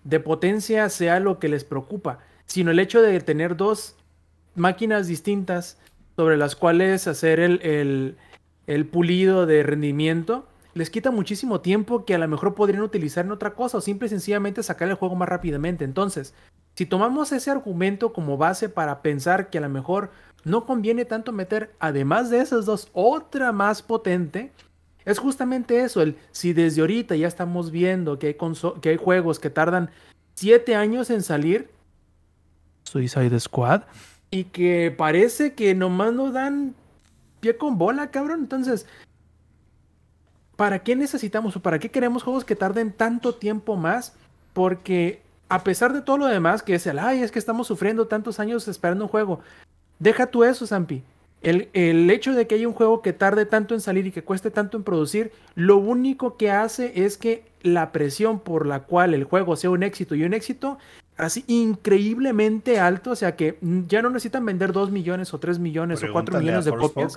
de, potencia sea lo que les preocupa, sino el hecho de tener dos máquinas distintas sobre las cuales hacer el, pulido de rendimiento les quita muchísimo tiempo que a lo mejor podrían utilizar en otra cosa o simple y sencillamente sacar el juego más rápidamente. Entonces, si tomamos ese argumento como base para pensar que a lo mejor no conviene tanto meter, además de esas dos, otra más potente, es justamente eso, el si desde ahorita ya estamos viendo que hay, que hay juegos que tardan 7 años en salir. Suicide Squad. Y que parece que nomás no dan pie con bola, cabrón. Entonces, ¿para qué necesitamos o para qué queremos juegos que tarden tanto tiempo más? Porque a pesar de todo lo demás, que es el, ay, es que estamos sufriendo tantos años esperando un juego, deja tú eso, Zampi. El, el, hecho de que haya un juego que tarde tanto en salir y que cueste tanto en producir, lo único que hace es que la presión por la cual el juego sea un éxito y un éxito así increíblemente alto, o sea que mm, ya no necesitan vender 2 millones o 3 millones o 4 millones de copias.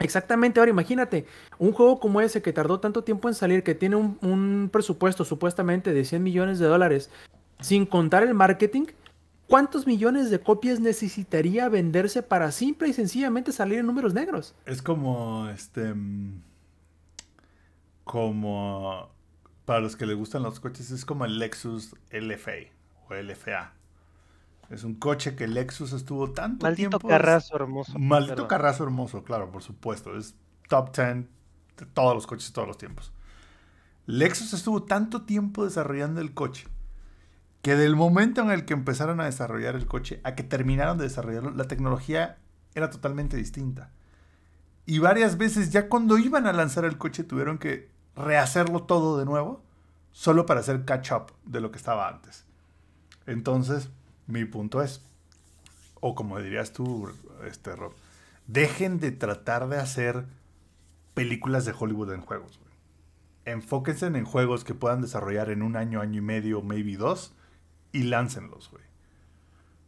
Exactamente, ahora imagínate, un juego como ese que tardó tanto tiempo en salir, que tiene un, presupuesto supuestamente de 100 millones de dólares, sin contar el marketing, ¿cuántos millones de copias necesitaría venderse para simple y sencillamente salir en números negros? Es como, este, mm, como, para los que les gustan los coches, es como el Lexus LFA o LFA. Es un coche que Lexus estuvo tanto tiempo. Maldito carrazo hermoso. Maldito carrazo hermoso, claro, por supuesto. Es top 10 de todos los coches de todos los tiempos. Lexus estuvo tanto tiempo desarrollando el coche que del momento en el que empezaron a desarrollar el coche a que terminaron de desarrollarlo, la tecnología era totalmente distinta. Y varias veces ya cuando iban a lanzar el coche tuvieron que rehacerlo todo de nuevo solo para hacer catch up de lo que estaba antes. Entonces, mi punto es, o como dirías tú, este Rob, dejen de tratar de hacer películas de Hollywood en juegos. Enfóquense en juegos que puedan desarrollar en un año, año y medio, maybe dos, y láncenlos, güey.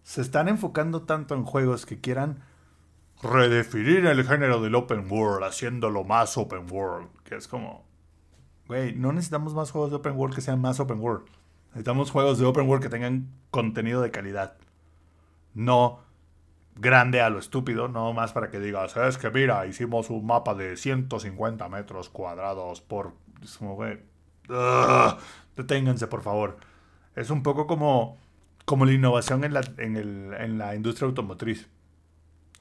Se están enfocando tanto en juegos que quieran redefinir el género del open world, haciéndolo más open world, que es como, güey, no necesitamos más juegos de open world que sean más open world Necesitamos juegos de open world que tengan contenido de calidad. No grande a lo estúpido, no más para que digas, es que mira, hicimos un mapa de 150 metros cuadrados por... deténganse, por favor. Es un poco como, como la innovación en la, en la industria automotriz.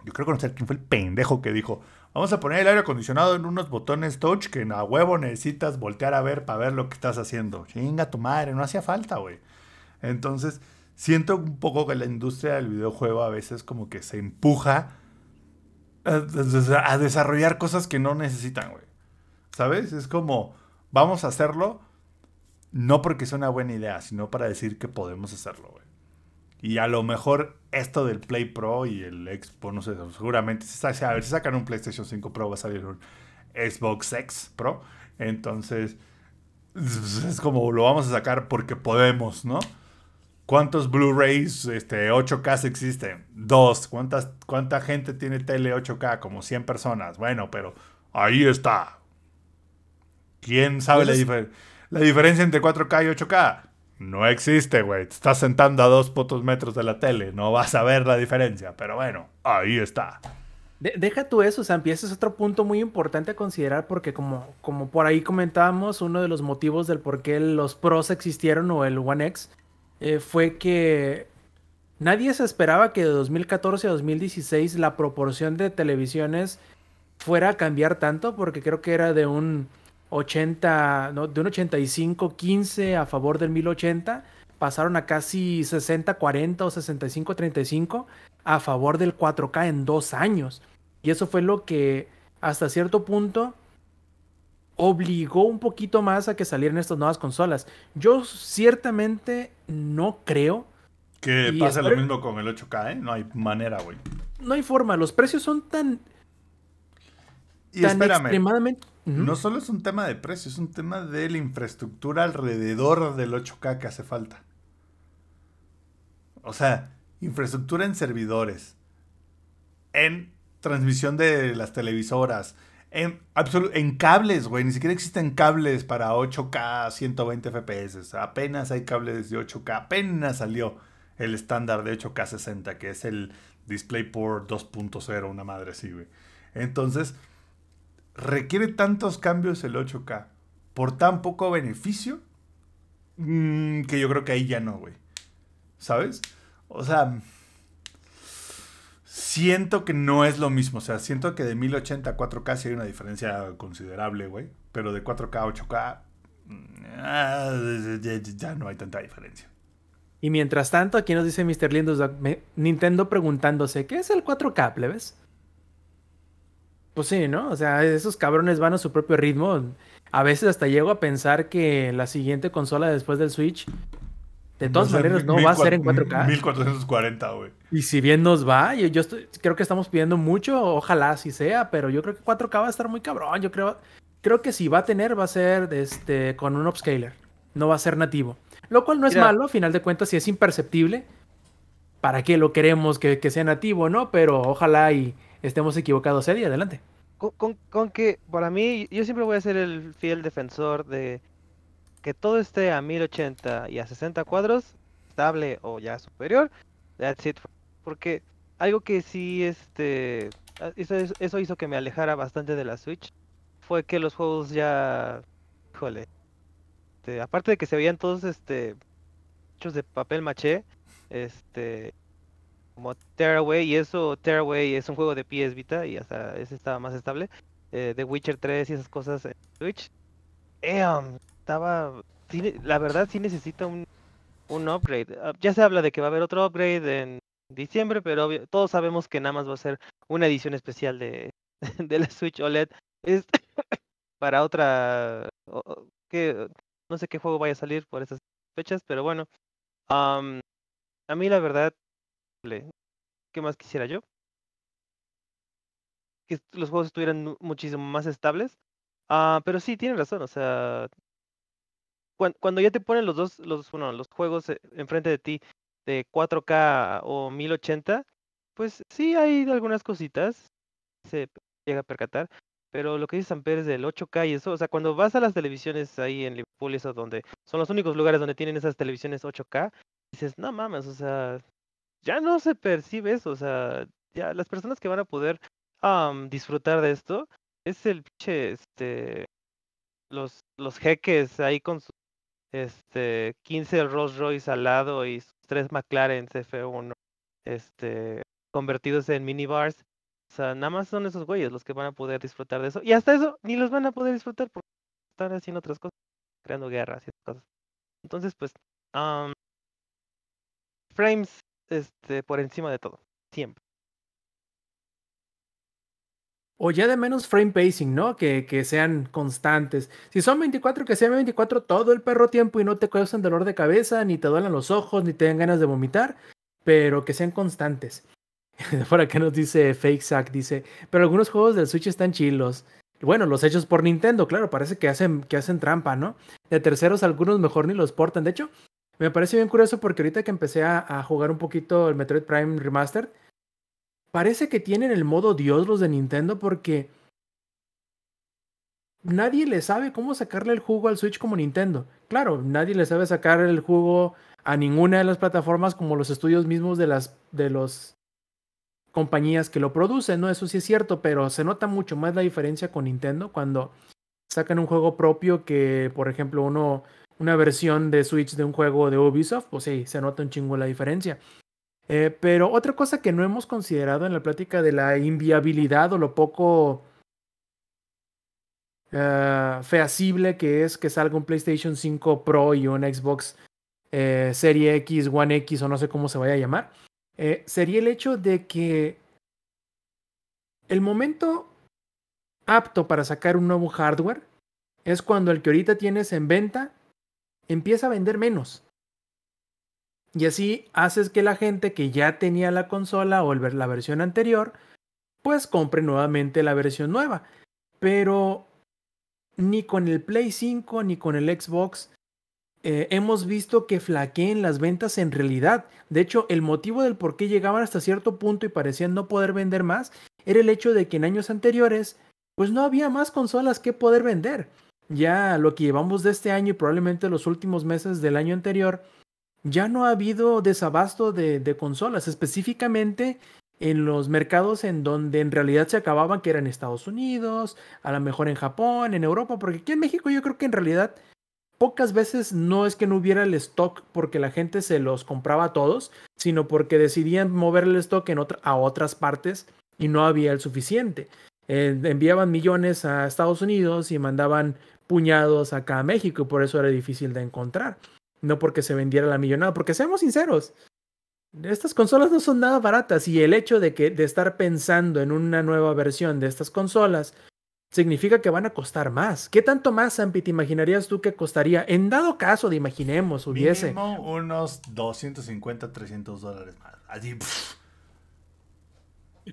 Yo creo conocer quién fue el pendejo que dijo, Vamos a poner el aire acondicionado en unos botones touch que a huevo necesitas voltear a ver para ver lo que estás haciendo. Chinga tu madre, no hacía falta, güey. Entonces, siento un poco que la industria del videojuego a veces como que se empuja a, desarrollar cosas que no necesitan, güey. ¿Sabes? Es como, vamos a hacerlo no porque sea una buena idea, sino para decir que podemos hacerlo, güey. Y a lo mejor esto del Play Pro y el Expo no sé, seguramente, a ver, si sacan un PlayStation 5 Pro va a salir un Xbox X Pro. Entonces, es como lo vamos a sacar porque podemos, ¿no? ¿Cuántos Blu-rays este, 8K existen? Dos. ¿Cuántas, ¿Cuánta gente tiene tele 8K? Como 100 personas. Bueno, pero ahí está. ¿Quién sabe la, la diferencia entre 4K y 8K? no existe, güey. Te estás sentando a dos putos metros de la tele. No vas a ver la diferencia. Pero bueno, ahí está. deja tú eso, Sampi. Ese es otro punto muy importante a considerar porque como, como por ahí comentábamos, uno de los motivos del por qué los pros existieron o el One X eh, fue que nadie se esperaba que de 2014 a 2016 la proporción de televisiones fuera a cambiar tanto porque creo que era de un 80, no, de un 85-15 a favor del 1080, pasaron a casi 60-40 o 65-35 a favor del 4K en dos años. Y eso fue lo que hasta cierto punto obligó un poquito más a que salieran estas nuevas consolas. Yo ciertamente no creo que pase lo mismo con el 8K, ¿eh? No hay manera, güey. No hay forma, los precios son tan y espérame, No solo es un tema de precio, es un tema de la infraestructura alrededor del 8K que hace falta. O sea, infraestructura en servidores, en transmisión de las televisoras, en, en cables, güey. Ni siquiera existen cables para 8K 120 FPS. Apenas hay cables de 8K. Apenas salió el estándar de 8K 60, que es el DisplayPort 2.0, una madre así, güey. Entonces, ¿Requiere tantos cambios el 8K por tan poco beneficio? Mm, que yo creo que ahí ya no, güey. ¿Sabes? O sea, siento que no es lo mismo. O sea, siento que de 1080 a 4K sí hay una diferencia considerable, güey. Pero de 4K a 8K mm, ya, no hay tanta diferencia. Y mientras tanto, aquí nos dice Mr. Lindos Nintendo preguntándose, ¿qué es el 4K, plebes? Pues sí, ¿no? O sea, esos cabrones van a su propio ritmo. A veces hasta llego a pensar que la siguiente consola después del Switch, de todas maneras, no va a ser en 4K. 1440, güey. Y si bien nos va, yo, creo que estamos pidiendo mucho, ojalá así sea, pero yo creo que 4K va a estar muy cabrón. Yo creo, creo que si va a tener, va a ser este, con un upscaler. No va a ser nativo. Lo cual no es malo, a final de cuentas, si es imperceptible, ¿para qué lo queremos que sea nativo, no? Pero ojalá y estemos equivocados Eddie, adelante. Con, que para mí, yo siempre voy a ser el fiel defensor de que todo esté a 1080 y a 60 cuadros, estable o ya superior. That's it. Porque algo que sí, este, ah, eso, hizo que me alejara bastante de la Switch fue que los juegos ya, híjole, este, aparte de que se veían todos, este, hechos de papel maché, este, como Tearaway y eso, Tearaway es un juego de PS Vita y hasta ese estaba más estable. Eh, The Witcher 3 y esas cosas en Switch. Damn, estaba... la verdad sí necesita un, upgrade. Ah, ya se habla de que va a haber otro upgrade en diciembre, pero todos sabemos que nada más va a ser una edición especial de, de la Switch OLED. para otra... que No sé qué juego vaya a salir por esas fechas, pero bueno. a mí la verdad ¿Qué más quisiera yo? Que los juegos estuvieran muchísimo más estables. Ah, pero sí, tienen razón, o sea, cuando, ya te ponen los dos, los, los juegos eh, enfrente de ti de 4K o 1080, pues sí hay algunas cositas, se llega a percatar, pero lo que dice San Pérez del 8K y eso, o sea, cuando vas a las televisiones ahí en Liverpool, eso donde son los únicos lugares donde tienen esas televisiones 8K, dices, no mames, o sea, ya no se percibe eso, o sea, ya las personas que van a poder disfrutar de esto es el pinche, este, los, los jeques ahí con este, 15 Rolls Royce al lado y sus tres McLaren F1, este, convertidos en minibars. O sea, nada más son esos güeyes los que van a poder disfrutar de eso. Y hasta eso, ni los van a poder disfrutar porque están haciendo otras cosas, creando guerras y cosas. Entonces, pues, Frames este, por encima de todo, siempre. O ya de menos frame pacing, ¿no? Que, sean constantes. Si son 24, que sean 24 todo el perro tiempo y no te causen dolor de cabeza, ni te duelen los ojos, ni te den ganas de vomitar, pero que sean constantes. para qué nos dice Fake Sack, dice, pero algunos juegos del Switch están chilos. Bueno, los hechos por Nintendo, claro, parece que hacen, que hacen trampa, ¿no? De terceros algunos mejor ni los portan. De hecho, me parece bien curioso porque ahorita que empecé a, jugar un poquito el Metroid Prime Remastered, parece que tienen el modo Dios los de Nintendo porque nadie le sabe cómo sacarle el jugo al Switch como Nintendo. Claro, nadie le sabe sacar el jugo a ninguna de las plataformas como los estudios mismos de las de los compañías que lo producen, ¿no? Eso sí es cierto, pero se nota mucho más la diferencia con Nintendo cuando sacan un juego propio que, por ejemplo, uno una versión de Switch de un juego de Ubisoft, pues sí, se nota un chingo la diferencia. Eh, pero otra cosa que no hemos considerado en la plática de la inviabilidad o lo poco eh, feasible que es que salga un PlayStation 5 Pro y un Xbox eh, Serie X, One X o no sé cómo se vaya a llamar, sería el hecho de que el momento apto para sacar un nuevo hardware es cuando el que ahorita tienes en venta empieza a vender menos. Y así haces que la gente que ya tenía la consola o la versión anterior, pues compre nuevamente la versión nueva. Pero ni con el Play 5 ni con el Xbox eh, hemos visto que flaqueen las ventas en realidad. De hecho, el motivo del por qué llegaban hasta cierto punto y parecían no poder vender más era el hecho de que en años anteriores, pues no había más consolas que poder vender ya lo que llevamos de este año y probablemente los últimos meses del año anterior, ya no ha habido desabasto de, consolas, específicamente en los mercados en donde en realidad se acababan, que eran Estados Unidos, a lo mejor en Japón, en Europa, porque aquí en México yo creo que en realidad pocas veces no es que no hubiera el stock porque la gente se los compraba a todos, sino porque decidían mover el stock en a otras partes y no había el suficiente. Eh, enviaban millones a Estados Unidos y mandaban puñados acá a México y por eso era difícil de encontrar. No porque se vendiera la millonada, porque seamos sinceros, estas consolas no son nada baratas y el hecho de que de estar pensando en una nueva versión de estas consolas significa que van a costar más. ¿Qué tanto más, Zampi, te imaginarías tú que costaría? En dado caso de imaginemos, hubiese... unos 250, 300 dólares más. Así...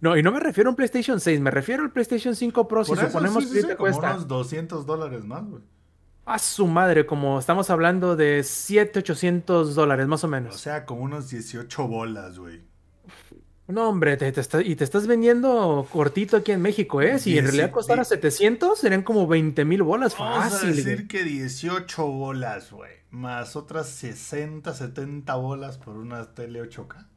No, y no me refiero a un PlayStation 6, me refiero al PlayStation 5 Pro. si eso, suponemos sí, que sí, te como cuesta. unos 200 dólares más, güey. A su madre, como estamos hablando de 7, 800 dólares, más o menos. O sea, como unos 18 bolas, güey. No, hombre, y te estás vendiendo cortito aquí en México, ¿eh? Si en realidad costara 700, serían como 20 mil bolas fácil. Vamos a decir que 18 bolas, güey. Más otras 60, 70 bolas por una tele 8K.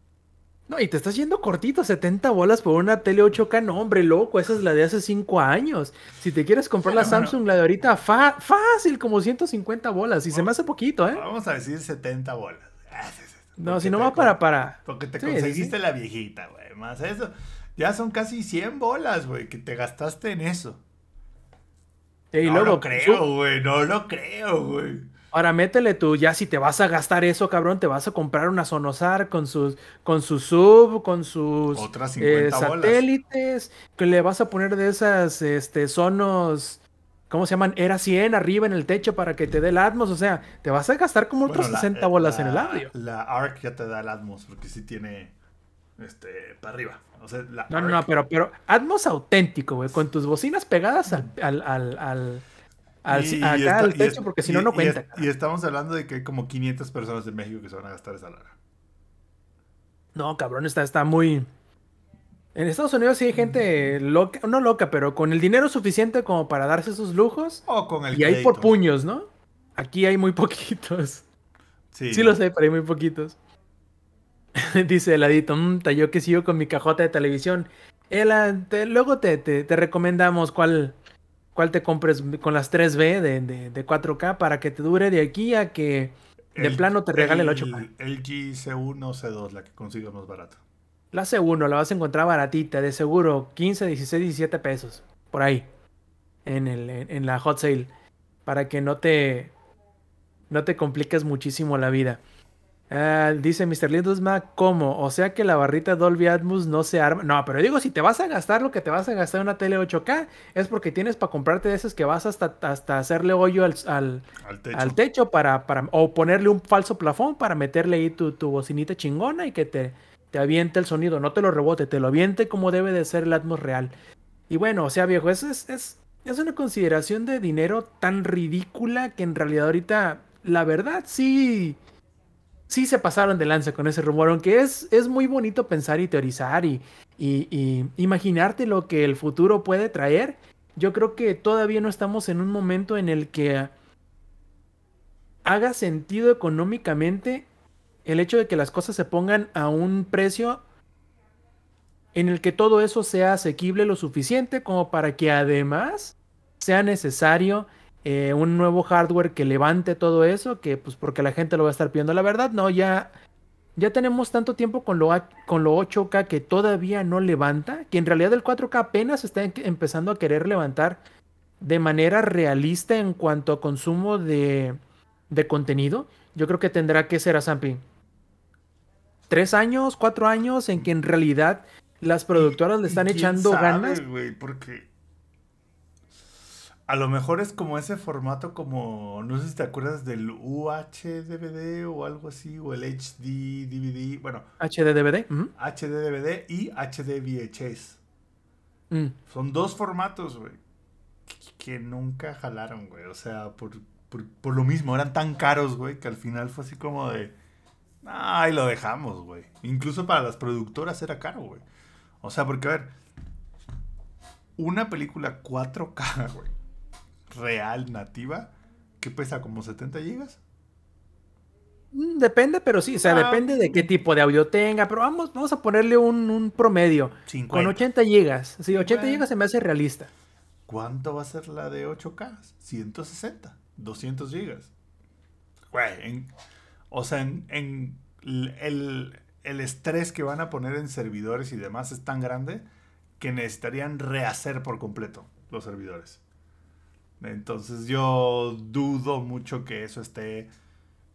No, y te estás yendo cortito, 70 bolas por una tele 8K. No, hombre, loco, esa es la de hace 5 años. Si te quieres comprar la Samsung, la de ahorita, fácil, como 150 bolas. Y se me hace poquito, ¿eh? Vamos a decir 70 bolas. Ah, no, si no va para, para. Porque te conseguiste la viejita, güey. Más eso. Ya son casi 100 bolas, güey, que te gastaste en eso. no lo creo, güey. No lo creo, güey. Ahora métele tú, ya si te vas a gastar eso, cabrón, te vas a comprar una Sonosar con sus con su sub, con sus eh, satélites, que le vas a poner de esas este sonos ¿cómo se llaman? Era 100 arriba en el techo para que te dé el Atmos, o sea, te vas a gastar como otras 60 eh, bolas en el audio. La ARC ya te da el Atmos porque sí tiene este para arriba. no, no, pero pero Atmos auténtico, güey, con tus bocinas pegadas al al, acá al techo porque si no, no cuenta. Y, estamos hablando de que hay como 500 personas de México que se van a gastar esa lana. No, cabrón, está, está muy. En Estados Unidos sí hay gente loca, no loca, pero con el dinero suficiente como para darse sus lujos. O con el Y ahí por puños, ¿no? Aquí hay muy poquitos. Sí. Sí lo sé, pero hay muy poquitos. Dice el ladito mm, yo que sigo con mi cajota de televisión. Ela, luego te recomendamos cuál, cuál te compres con las 3B de, 4K para que te dure de aquí a que de plano te regale el, 8K. El c 1 C2, la que consigas más barata. La C1 la vas a encontrar baratita, de seguro, 15, 16, 17 pesos, por ahí, en, en la hot sale, para que no te, no te compliques muchísimo la vida. Eh, dice Mr. Lindusma, ¿cómo? O sea que la barrita Dolby Atmos no se arma. No, pero digo, si te vas a gastar lo que te vas a gastar en una tele 8K, es porque tienes para comprarte de esas que vas hasta, hasta hacerle hoyo al, al techo, para, para, o ponerle un falso plafón para meterle ahí tu, bocinita chingona y que te, te aviente el sonido, no te lo rebote, te lo aviente como debe de ser el Atmos real. Y bueno, o sea, viejo, eso es, es, es una consideración de dinero tan ridícula que en realidad ahorita, la verdad, sí sí se pasaron de lanza con ese rumor, aunque es, es muy bonito pensar y teorizar y, y, y, imaginarte lo que el futuro puede traer. Yo creo que todavía no estamos en un momento en el que haga sentido económicamente el hecho de que las cosas se pongan a un precio en el que todo eso sea asequible lo suficiente como para que además sea necesario eh, un nuevo hardware que levante todo eso, que pues porque la gente lo va a estar pidiendo. La verdad, no, ya, ya tenemos tanto tiempo con lo, con lo 8K que todavía no levanta, que en realidad el 4K apenas está empezando a querer levantar de manera realista en cuanto a consumo de, de contenido. Yo creo que tendrá que ser a Zampi. Tres años, cuatro años en que en realidad las productoras le están echando ganas. porque a lo mejor es como ese formato como, no sé si te acuerdas del UHDVD o algo así, o el HD DVD, bueno. HD DVD. HD DVD y HD mm. Son dos formatos, güey, que, nunca jalaron, güey. O sea, por, lo mismo, eran tan caros, güey, que al final fue así como de, ay, ah, lo dejamos, güey. Incluso para las productoras era caro, güey. O sea, porque, a ver, una película 4K, güey real, nativa, que pesa como 70 gigas. Mm, depende, pero sí, o sea, ah, depende de qué tipo de audio tenga, pero vamos, vamos a ponerle un, promedio. Con 80 gigas. Sí, 80 gigas se me hace realista. ¿Cuánto va a ser la de 8K? 160, 200 gigas. o sea, en el, el, estrés que van a poner en servidores y demás es tan grande que necesitarían rehacer por completo los servidores. Entonces yo dudo mucho que eso esté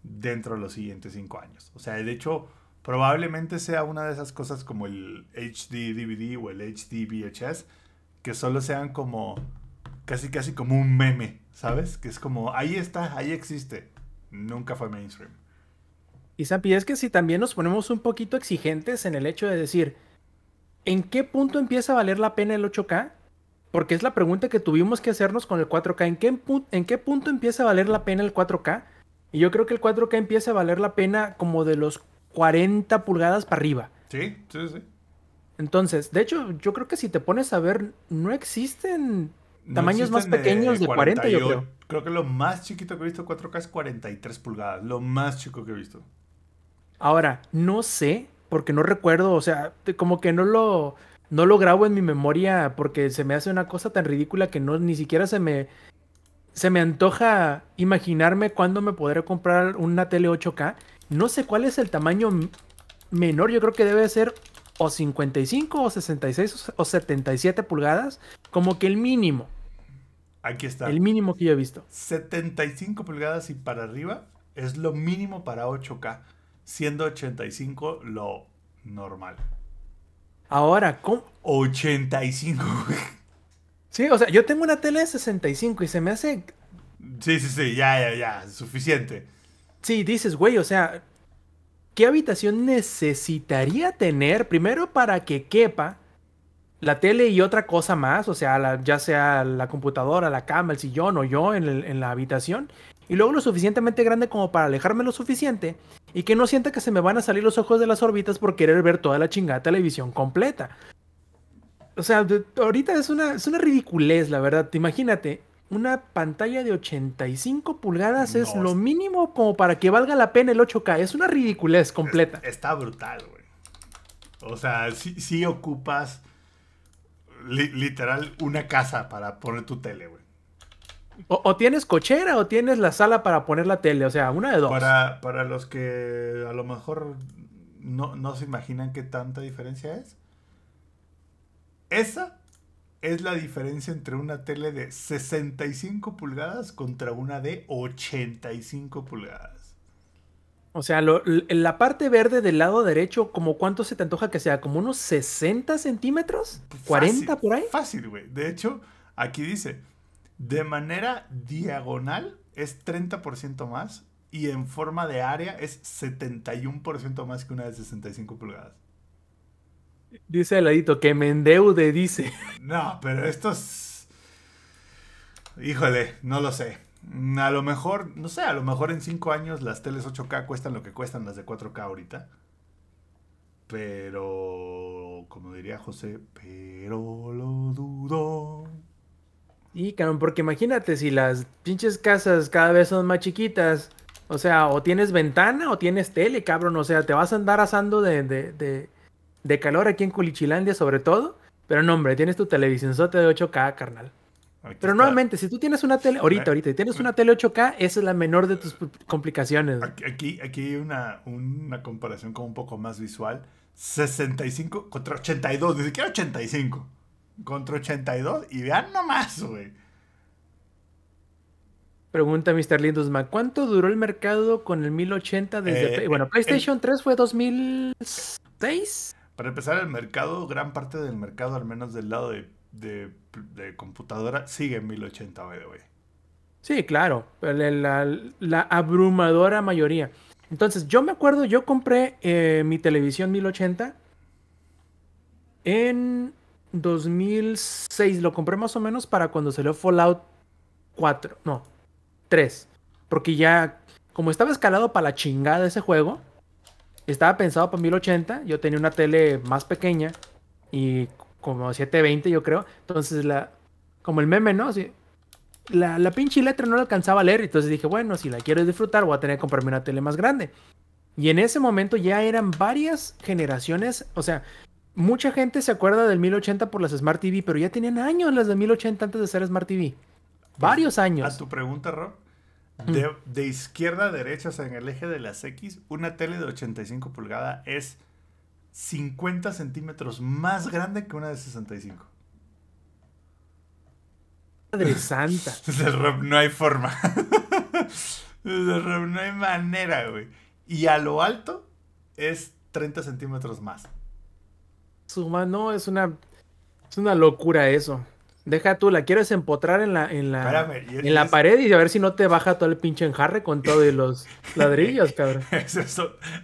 dentro de los siguientes cinco años. O sea, de hecho, probablemente sea una de esas cosas como el HD DVD o el HD VHS, que solo sean como casi casi como un meme, ¿sabes? Que es como, ahí está, ahí existe. Nunca fue mainstream. Y Sampi, es que si también nos ponemos un poquito exigentes en el hecho de decir, ¿en qué punto empieza a valer la pena el 8K? porque es la pregunta que tuvimos que hacernos con el 4K. ¿En qué, punto empieza a valer la pena el 4K? Y yo creo que el 4K empieza a valer la pena como de los 40 pulgadas para arriba. Sí, sí, sí. Entonces, de hecho, yo creo que si te pones a ver, no existen tamaños más eh, pequeños de 40, yo creo. Creo que lo más chiquito que he visto 4K es 43 pulgadas, lo más chico que he visto. Ahora, no sé, porque no recuerdo, o sea, como que no lo no lo grabo en mi memoria porque se me hace una cosa tan ridícula que no ni siquiera se me se me antoja imaginarme cuándo me podré comprar una tele 8K. No sé cuál es el tamaño menor, yo creo que debe ser o 55 o 66 o 77 pulgadas, como que el mínimo. Aquí está. El mínimo que yo he visto. 75 pulgadas y para arriba es lo mínimo para 8K, siendo 85 lo normal. Ahora, ¿cómo? 85. sí, o sea, yo tengo una tele de 65 y se me hace... Sí, sí, sí, ya, ya, ya, suficiente. Sí, dices, güey, o sea, ¿qué habitación necesitaría tener primero para que quepa la tele y otra cosa más? O sea, ya sea la computadora, la cama, el sillón o yo en la habitación. Y luego lo suficientemente grande como para alejarme lo suficiente y que no sienta que se me van a salir los ojos de las órbitas por querer ver toda la chingada televisión completa. O sea, ahorita es una, una ridiculez, la verdad. Imagínate, una pantalla de 85 pulgadas es lo mínimo como para que valga la pena el 8K. Es una ridiculez completa. está brutal, güey. O sea, sí, ocupas literal una casa para poner tu tele, güey. O, tienes cochera o tienes la sala para poner la tele, o sea, una de dos. Para, los que a lo mejor no, se imaginan qué tanta diferencia es. Esa es la diferencia entre una tele de 65 pulgadas contra una de 85 pulgadas. O sea, la parte verde del lado derecho, ¿como cuánto se te antoja que sea? ¿Como unos 60 centímetros? ¿40 por ahí? Fácil, güey. De hecho, aquí dice de manera diagonal es 30% más y en forma de área es 71% más que una de 65 pulgadas. Dice el ladito que me endeude, dice. No, pero esto Híjole, no lo sé. Mm, a lo mejor, no sé, a lo mejor en 5 años las teles 8K cuestan lo que cuestan las de 4K ahorita. Pero, como diría José, pero lo dudo. Y, cabrón, porque imagínate, si las pinches casas cada vez son más chiquitas, o sea, o tienes ventana o tienes tele, cabrón, o sea, te vas a andar asando de, de, de, de calor aquí en Culichilandia sobre todo, pero no, hombre, tienes tu televisión sote de 8K, carnal. pero nuevamente, si tú tienes una tele, ahorita, ahorita, si tienes una tele 8K, esa es la menor de tus complicaciones. Aquí, aquí hay una, una comparación como un poco más visual. 65 contra 82, ni siquiera 85 contra 82. Y vean nomás, güey. Pregunta Mr. Lindusman, ¿cuánto duró el mercado con el 1080 desde... Eh, bueno, eh, PlayStation 3 eh. fue 2006. Para empezar, el mercado, gran parte del mercado, al menos del lado de, computadora, sigue en 1080, by Sí, claro, la, abrumadora mayoría. Entonces, yo me acuerdo, yo compré mi televisión 1080 en 2006. Lo compré más o menos para cuando salió Fallout 4. No, 3. Porque ya, como estaba escalado para la chingada ese juego, estaba pensado para 1080. Yo tenía una tele más pequeña y como 720, yo creo. Entonces, la, como el meme, ¿no? la, la pinche letra no la alcanzaba a leer. Entonces dije, bueno, si la quiero disfrutar, voy a tener que comprarme una tele más grande. Y en ese momento ya eran varias generaciones, o sea, mucha gente se acuerda del 1080 por las Smart TV, pero ya tenían años las de 1080 antes de ser Smart TV. Pues, Varios años. A tu pregunta, Rob, de, izquierda a derecha, o sea, en el eje de las X, una tele de 85 pulgadas es 50 centímetros más grande que una de 65. Madre santa. Rob, no hay forma. Rob, no hay manera, güey. Y a lo alto es 30 centímetros más su mano es una es una locura eso. Deja tú, la quieres empotrar en la, en la, en la pared y a ver si no te baja todo el pinche enjarre con todo los ladrillos, cabrón. Eso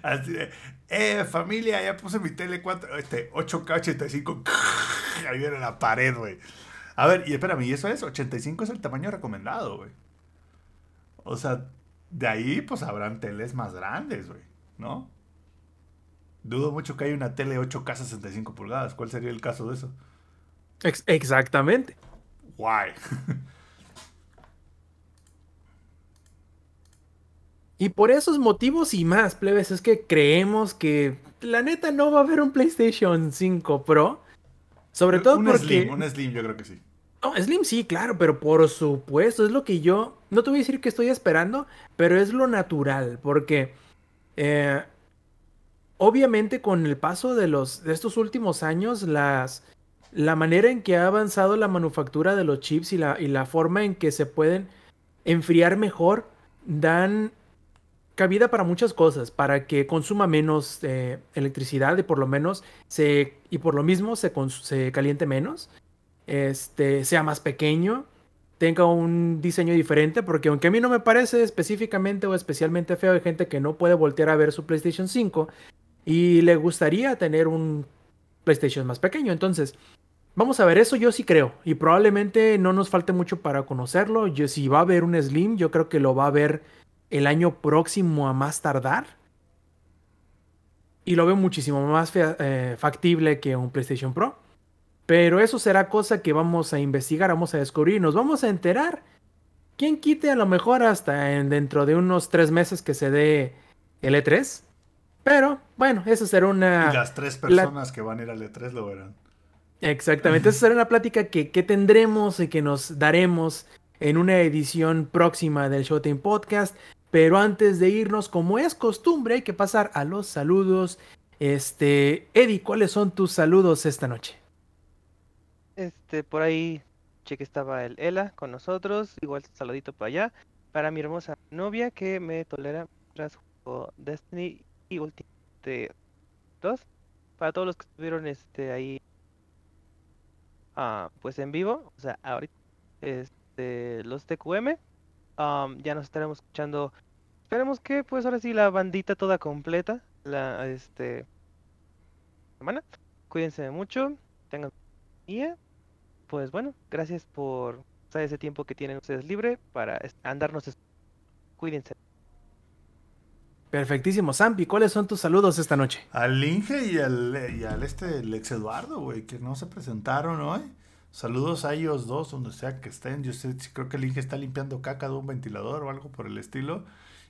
es de, eh, familia, ya puse mi tele 4, este, 8K85. Ahí viene la pared, güey. A ver, y espérame, y eso es, 85 es el tamaño recomendado, güey. O sea, de ahí, pues habrán teles más grandes, güey, ¿no? Dudo mucho que haya una tele 8K 65 pulgadas. ¿Cuál sería el caso de eso? exactamente. Guay. y por esos motivos y más, plebes, es que creemos que la neta no va a haber un PlayStation 5 Pro. Sobre todo porque... Slim, un Slim, yo creo que sí. Slim sí, claro, pero por supuesto, es lo que yo, no te voy a decir que estoy esperando, pero es lo natural, porque eh, obviamente con el paso de, los, de estos últimos años, las, la manera en que ha avanzado la manufactura de los chips y la, forma en que se pueden enfriar mejor dan cabida para muchas cosas, para que consuma menos eh, electricidad y por lo menos se, y por lo mismo se, se caliente menos, este, sea más pequeño, tenga un diseño diferente, porque aunque a mí no me parece específicamente o especialmente feo, hay gente que no puede voltear a ver su PlayStation 5, y le gustaría tener un PlayStation más pequeño. Entonces, vamos a ver, eso yo sí creo. Y probablemente no nos falte mucho para conocerlo. Yo, si va a haber un Slim, yo creo que lo va a ver el año próximo a más tardar. Y lo veo muchísimo más eh, factible que un PlayStation Pro. Pero eso será cosa que vamos a investigar, vamos a descubrir, nos vamos a enterar. ¿Quién quite a lo mejor hasta dentro de unos tres meses que se dé el E3? Pero bueno, eso será una... Y las tres personas que van a ir al E3 lo verán. Exactamente, esa será una plática que, tendremos y que nos daremos en una edición próxima del Showtime Podcast. Pero antes de irnos, como es costumbre, hay que pasar a los saludos. Este, Eddie, ¿cuáles son tus saludos esta noche? Este, por ahí, cheque estaba el Ela con nosotros. Igual saludito para allá. Para mi hermosa novia que me tolera mientras juego Destiny y este, dos para todos los que estuvieron este ahí ah, pues en vivo o sea ahorita este los TQM um, ya nos estaremos escuchando esperemos que pues ahora sí la bandita toda completa la este semana cuídense mucho tengan día pues bueno gracias por ese tiempo que tienen ustedes libre para andarnos cuídense Perfectísimo. Zampi, ¿cuáles son tus saludos esta noche? Al Inge y al, y este, ex Eduardo, güey, que no se presentaron hoy. Saludos a ellos dos, donde sea que estén. Yo sé, creo que el Inge está limpiando caca de un ventilador o algo por el estilo.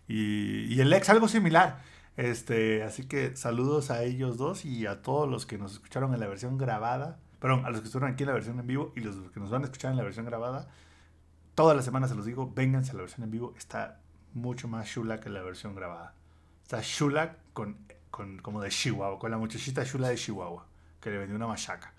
Y, y el ex, algo similar. Este, así que saludos a ellos dos y a todos los que nos escucharon en la versión grabada. Perdón, a los que estuvieron aquí en la versión en vivo y los que nos van a escuchar en la versión grabada. Todas las semanas se los digo, vénganse a la versión en vivo. Está mucho más chula que la versión grabada chula Shula con, con, como de Chihuahua, con la muchachita chula de Chihuahua, que le vendió una machaca.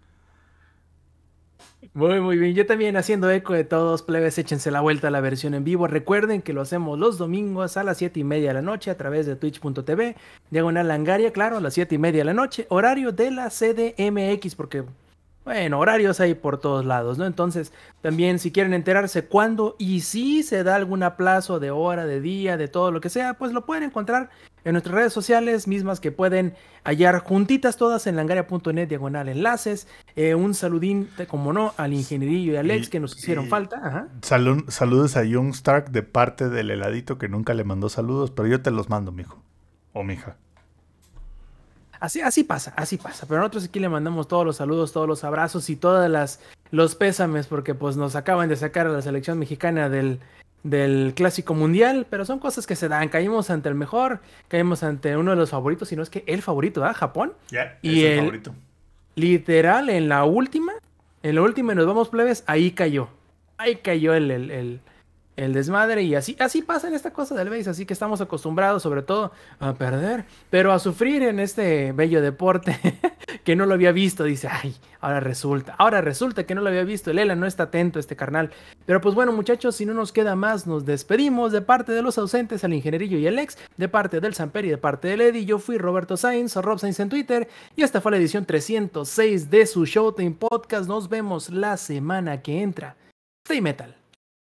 Muy, muy bien. Yo también haciendo eco de todos, plebes, échense la vuelta a la versión en vivo. Recuerden que lo hacemos los domingos a las 7 y media de la noche a través de twitch.tv, diagonal langaria, claro, a las 7 y media de la noche, horario de la CDMX, porque bueno, horarios ahí por todos lados, ¿no? Entonces, también si quieren enterarse cuándo y si se da algún aplazo de hora, de día, de todo lo que sea, pues lo pueden encontrar en nuestras redes sociales, mismas que pueden hallar juntitas todas en langaria.net, diagonal enlaces. Eh, un saludín, como no, al ingenierillo y a Alex que nos hicieron falta. saludos a Young Stark de parte del heladito que nunca le mandó saludos, pero yo te los mando, mijo. O mija. Así, pasa, así pasa. Pero nosotros aquí le mandamos todos los saludos, todos los abrazos y todas las los pésames porque pues nos acaban de sacar a la selección mexicana del, clásico mundial, pero son cosas que se dan. Caímos ante el mejor, caímos ante uno de los favoritos, y no es que el favorito, ¿ah? Japón. y el, favorito. Literal, en la última, en la última nos vamos plebes, ahí cayó. Ahí cayó el el desmadre y así, así pasa en esta cosa del BASE, así que estamos acostumbrados sobre todo a perder, pero a sufrir en este bello deporte que no lo había visto, dice, ay, ahora resulta, ahora resulta que no lo había visto, Lela no está atento este carnal. Pero pues bueno muchachos, si no nos queda más, nos despedimos de parte de los ausentes, al ingenierillo y el ex, de parte del Samper y de parte del Eddy, yo fui Roberto Sainz o Rob Sainz en Twitter y esta fue la edición 306 de su Showtime Podcast, nos vemos la semana que entra. Stay metal.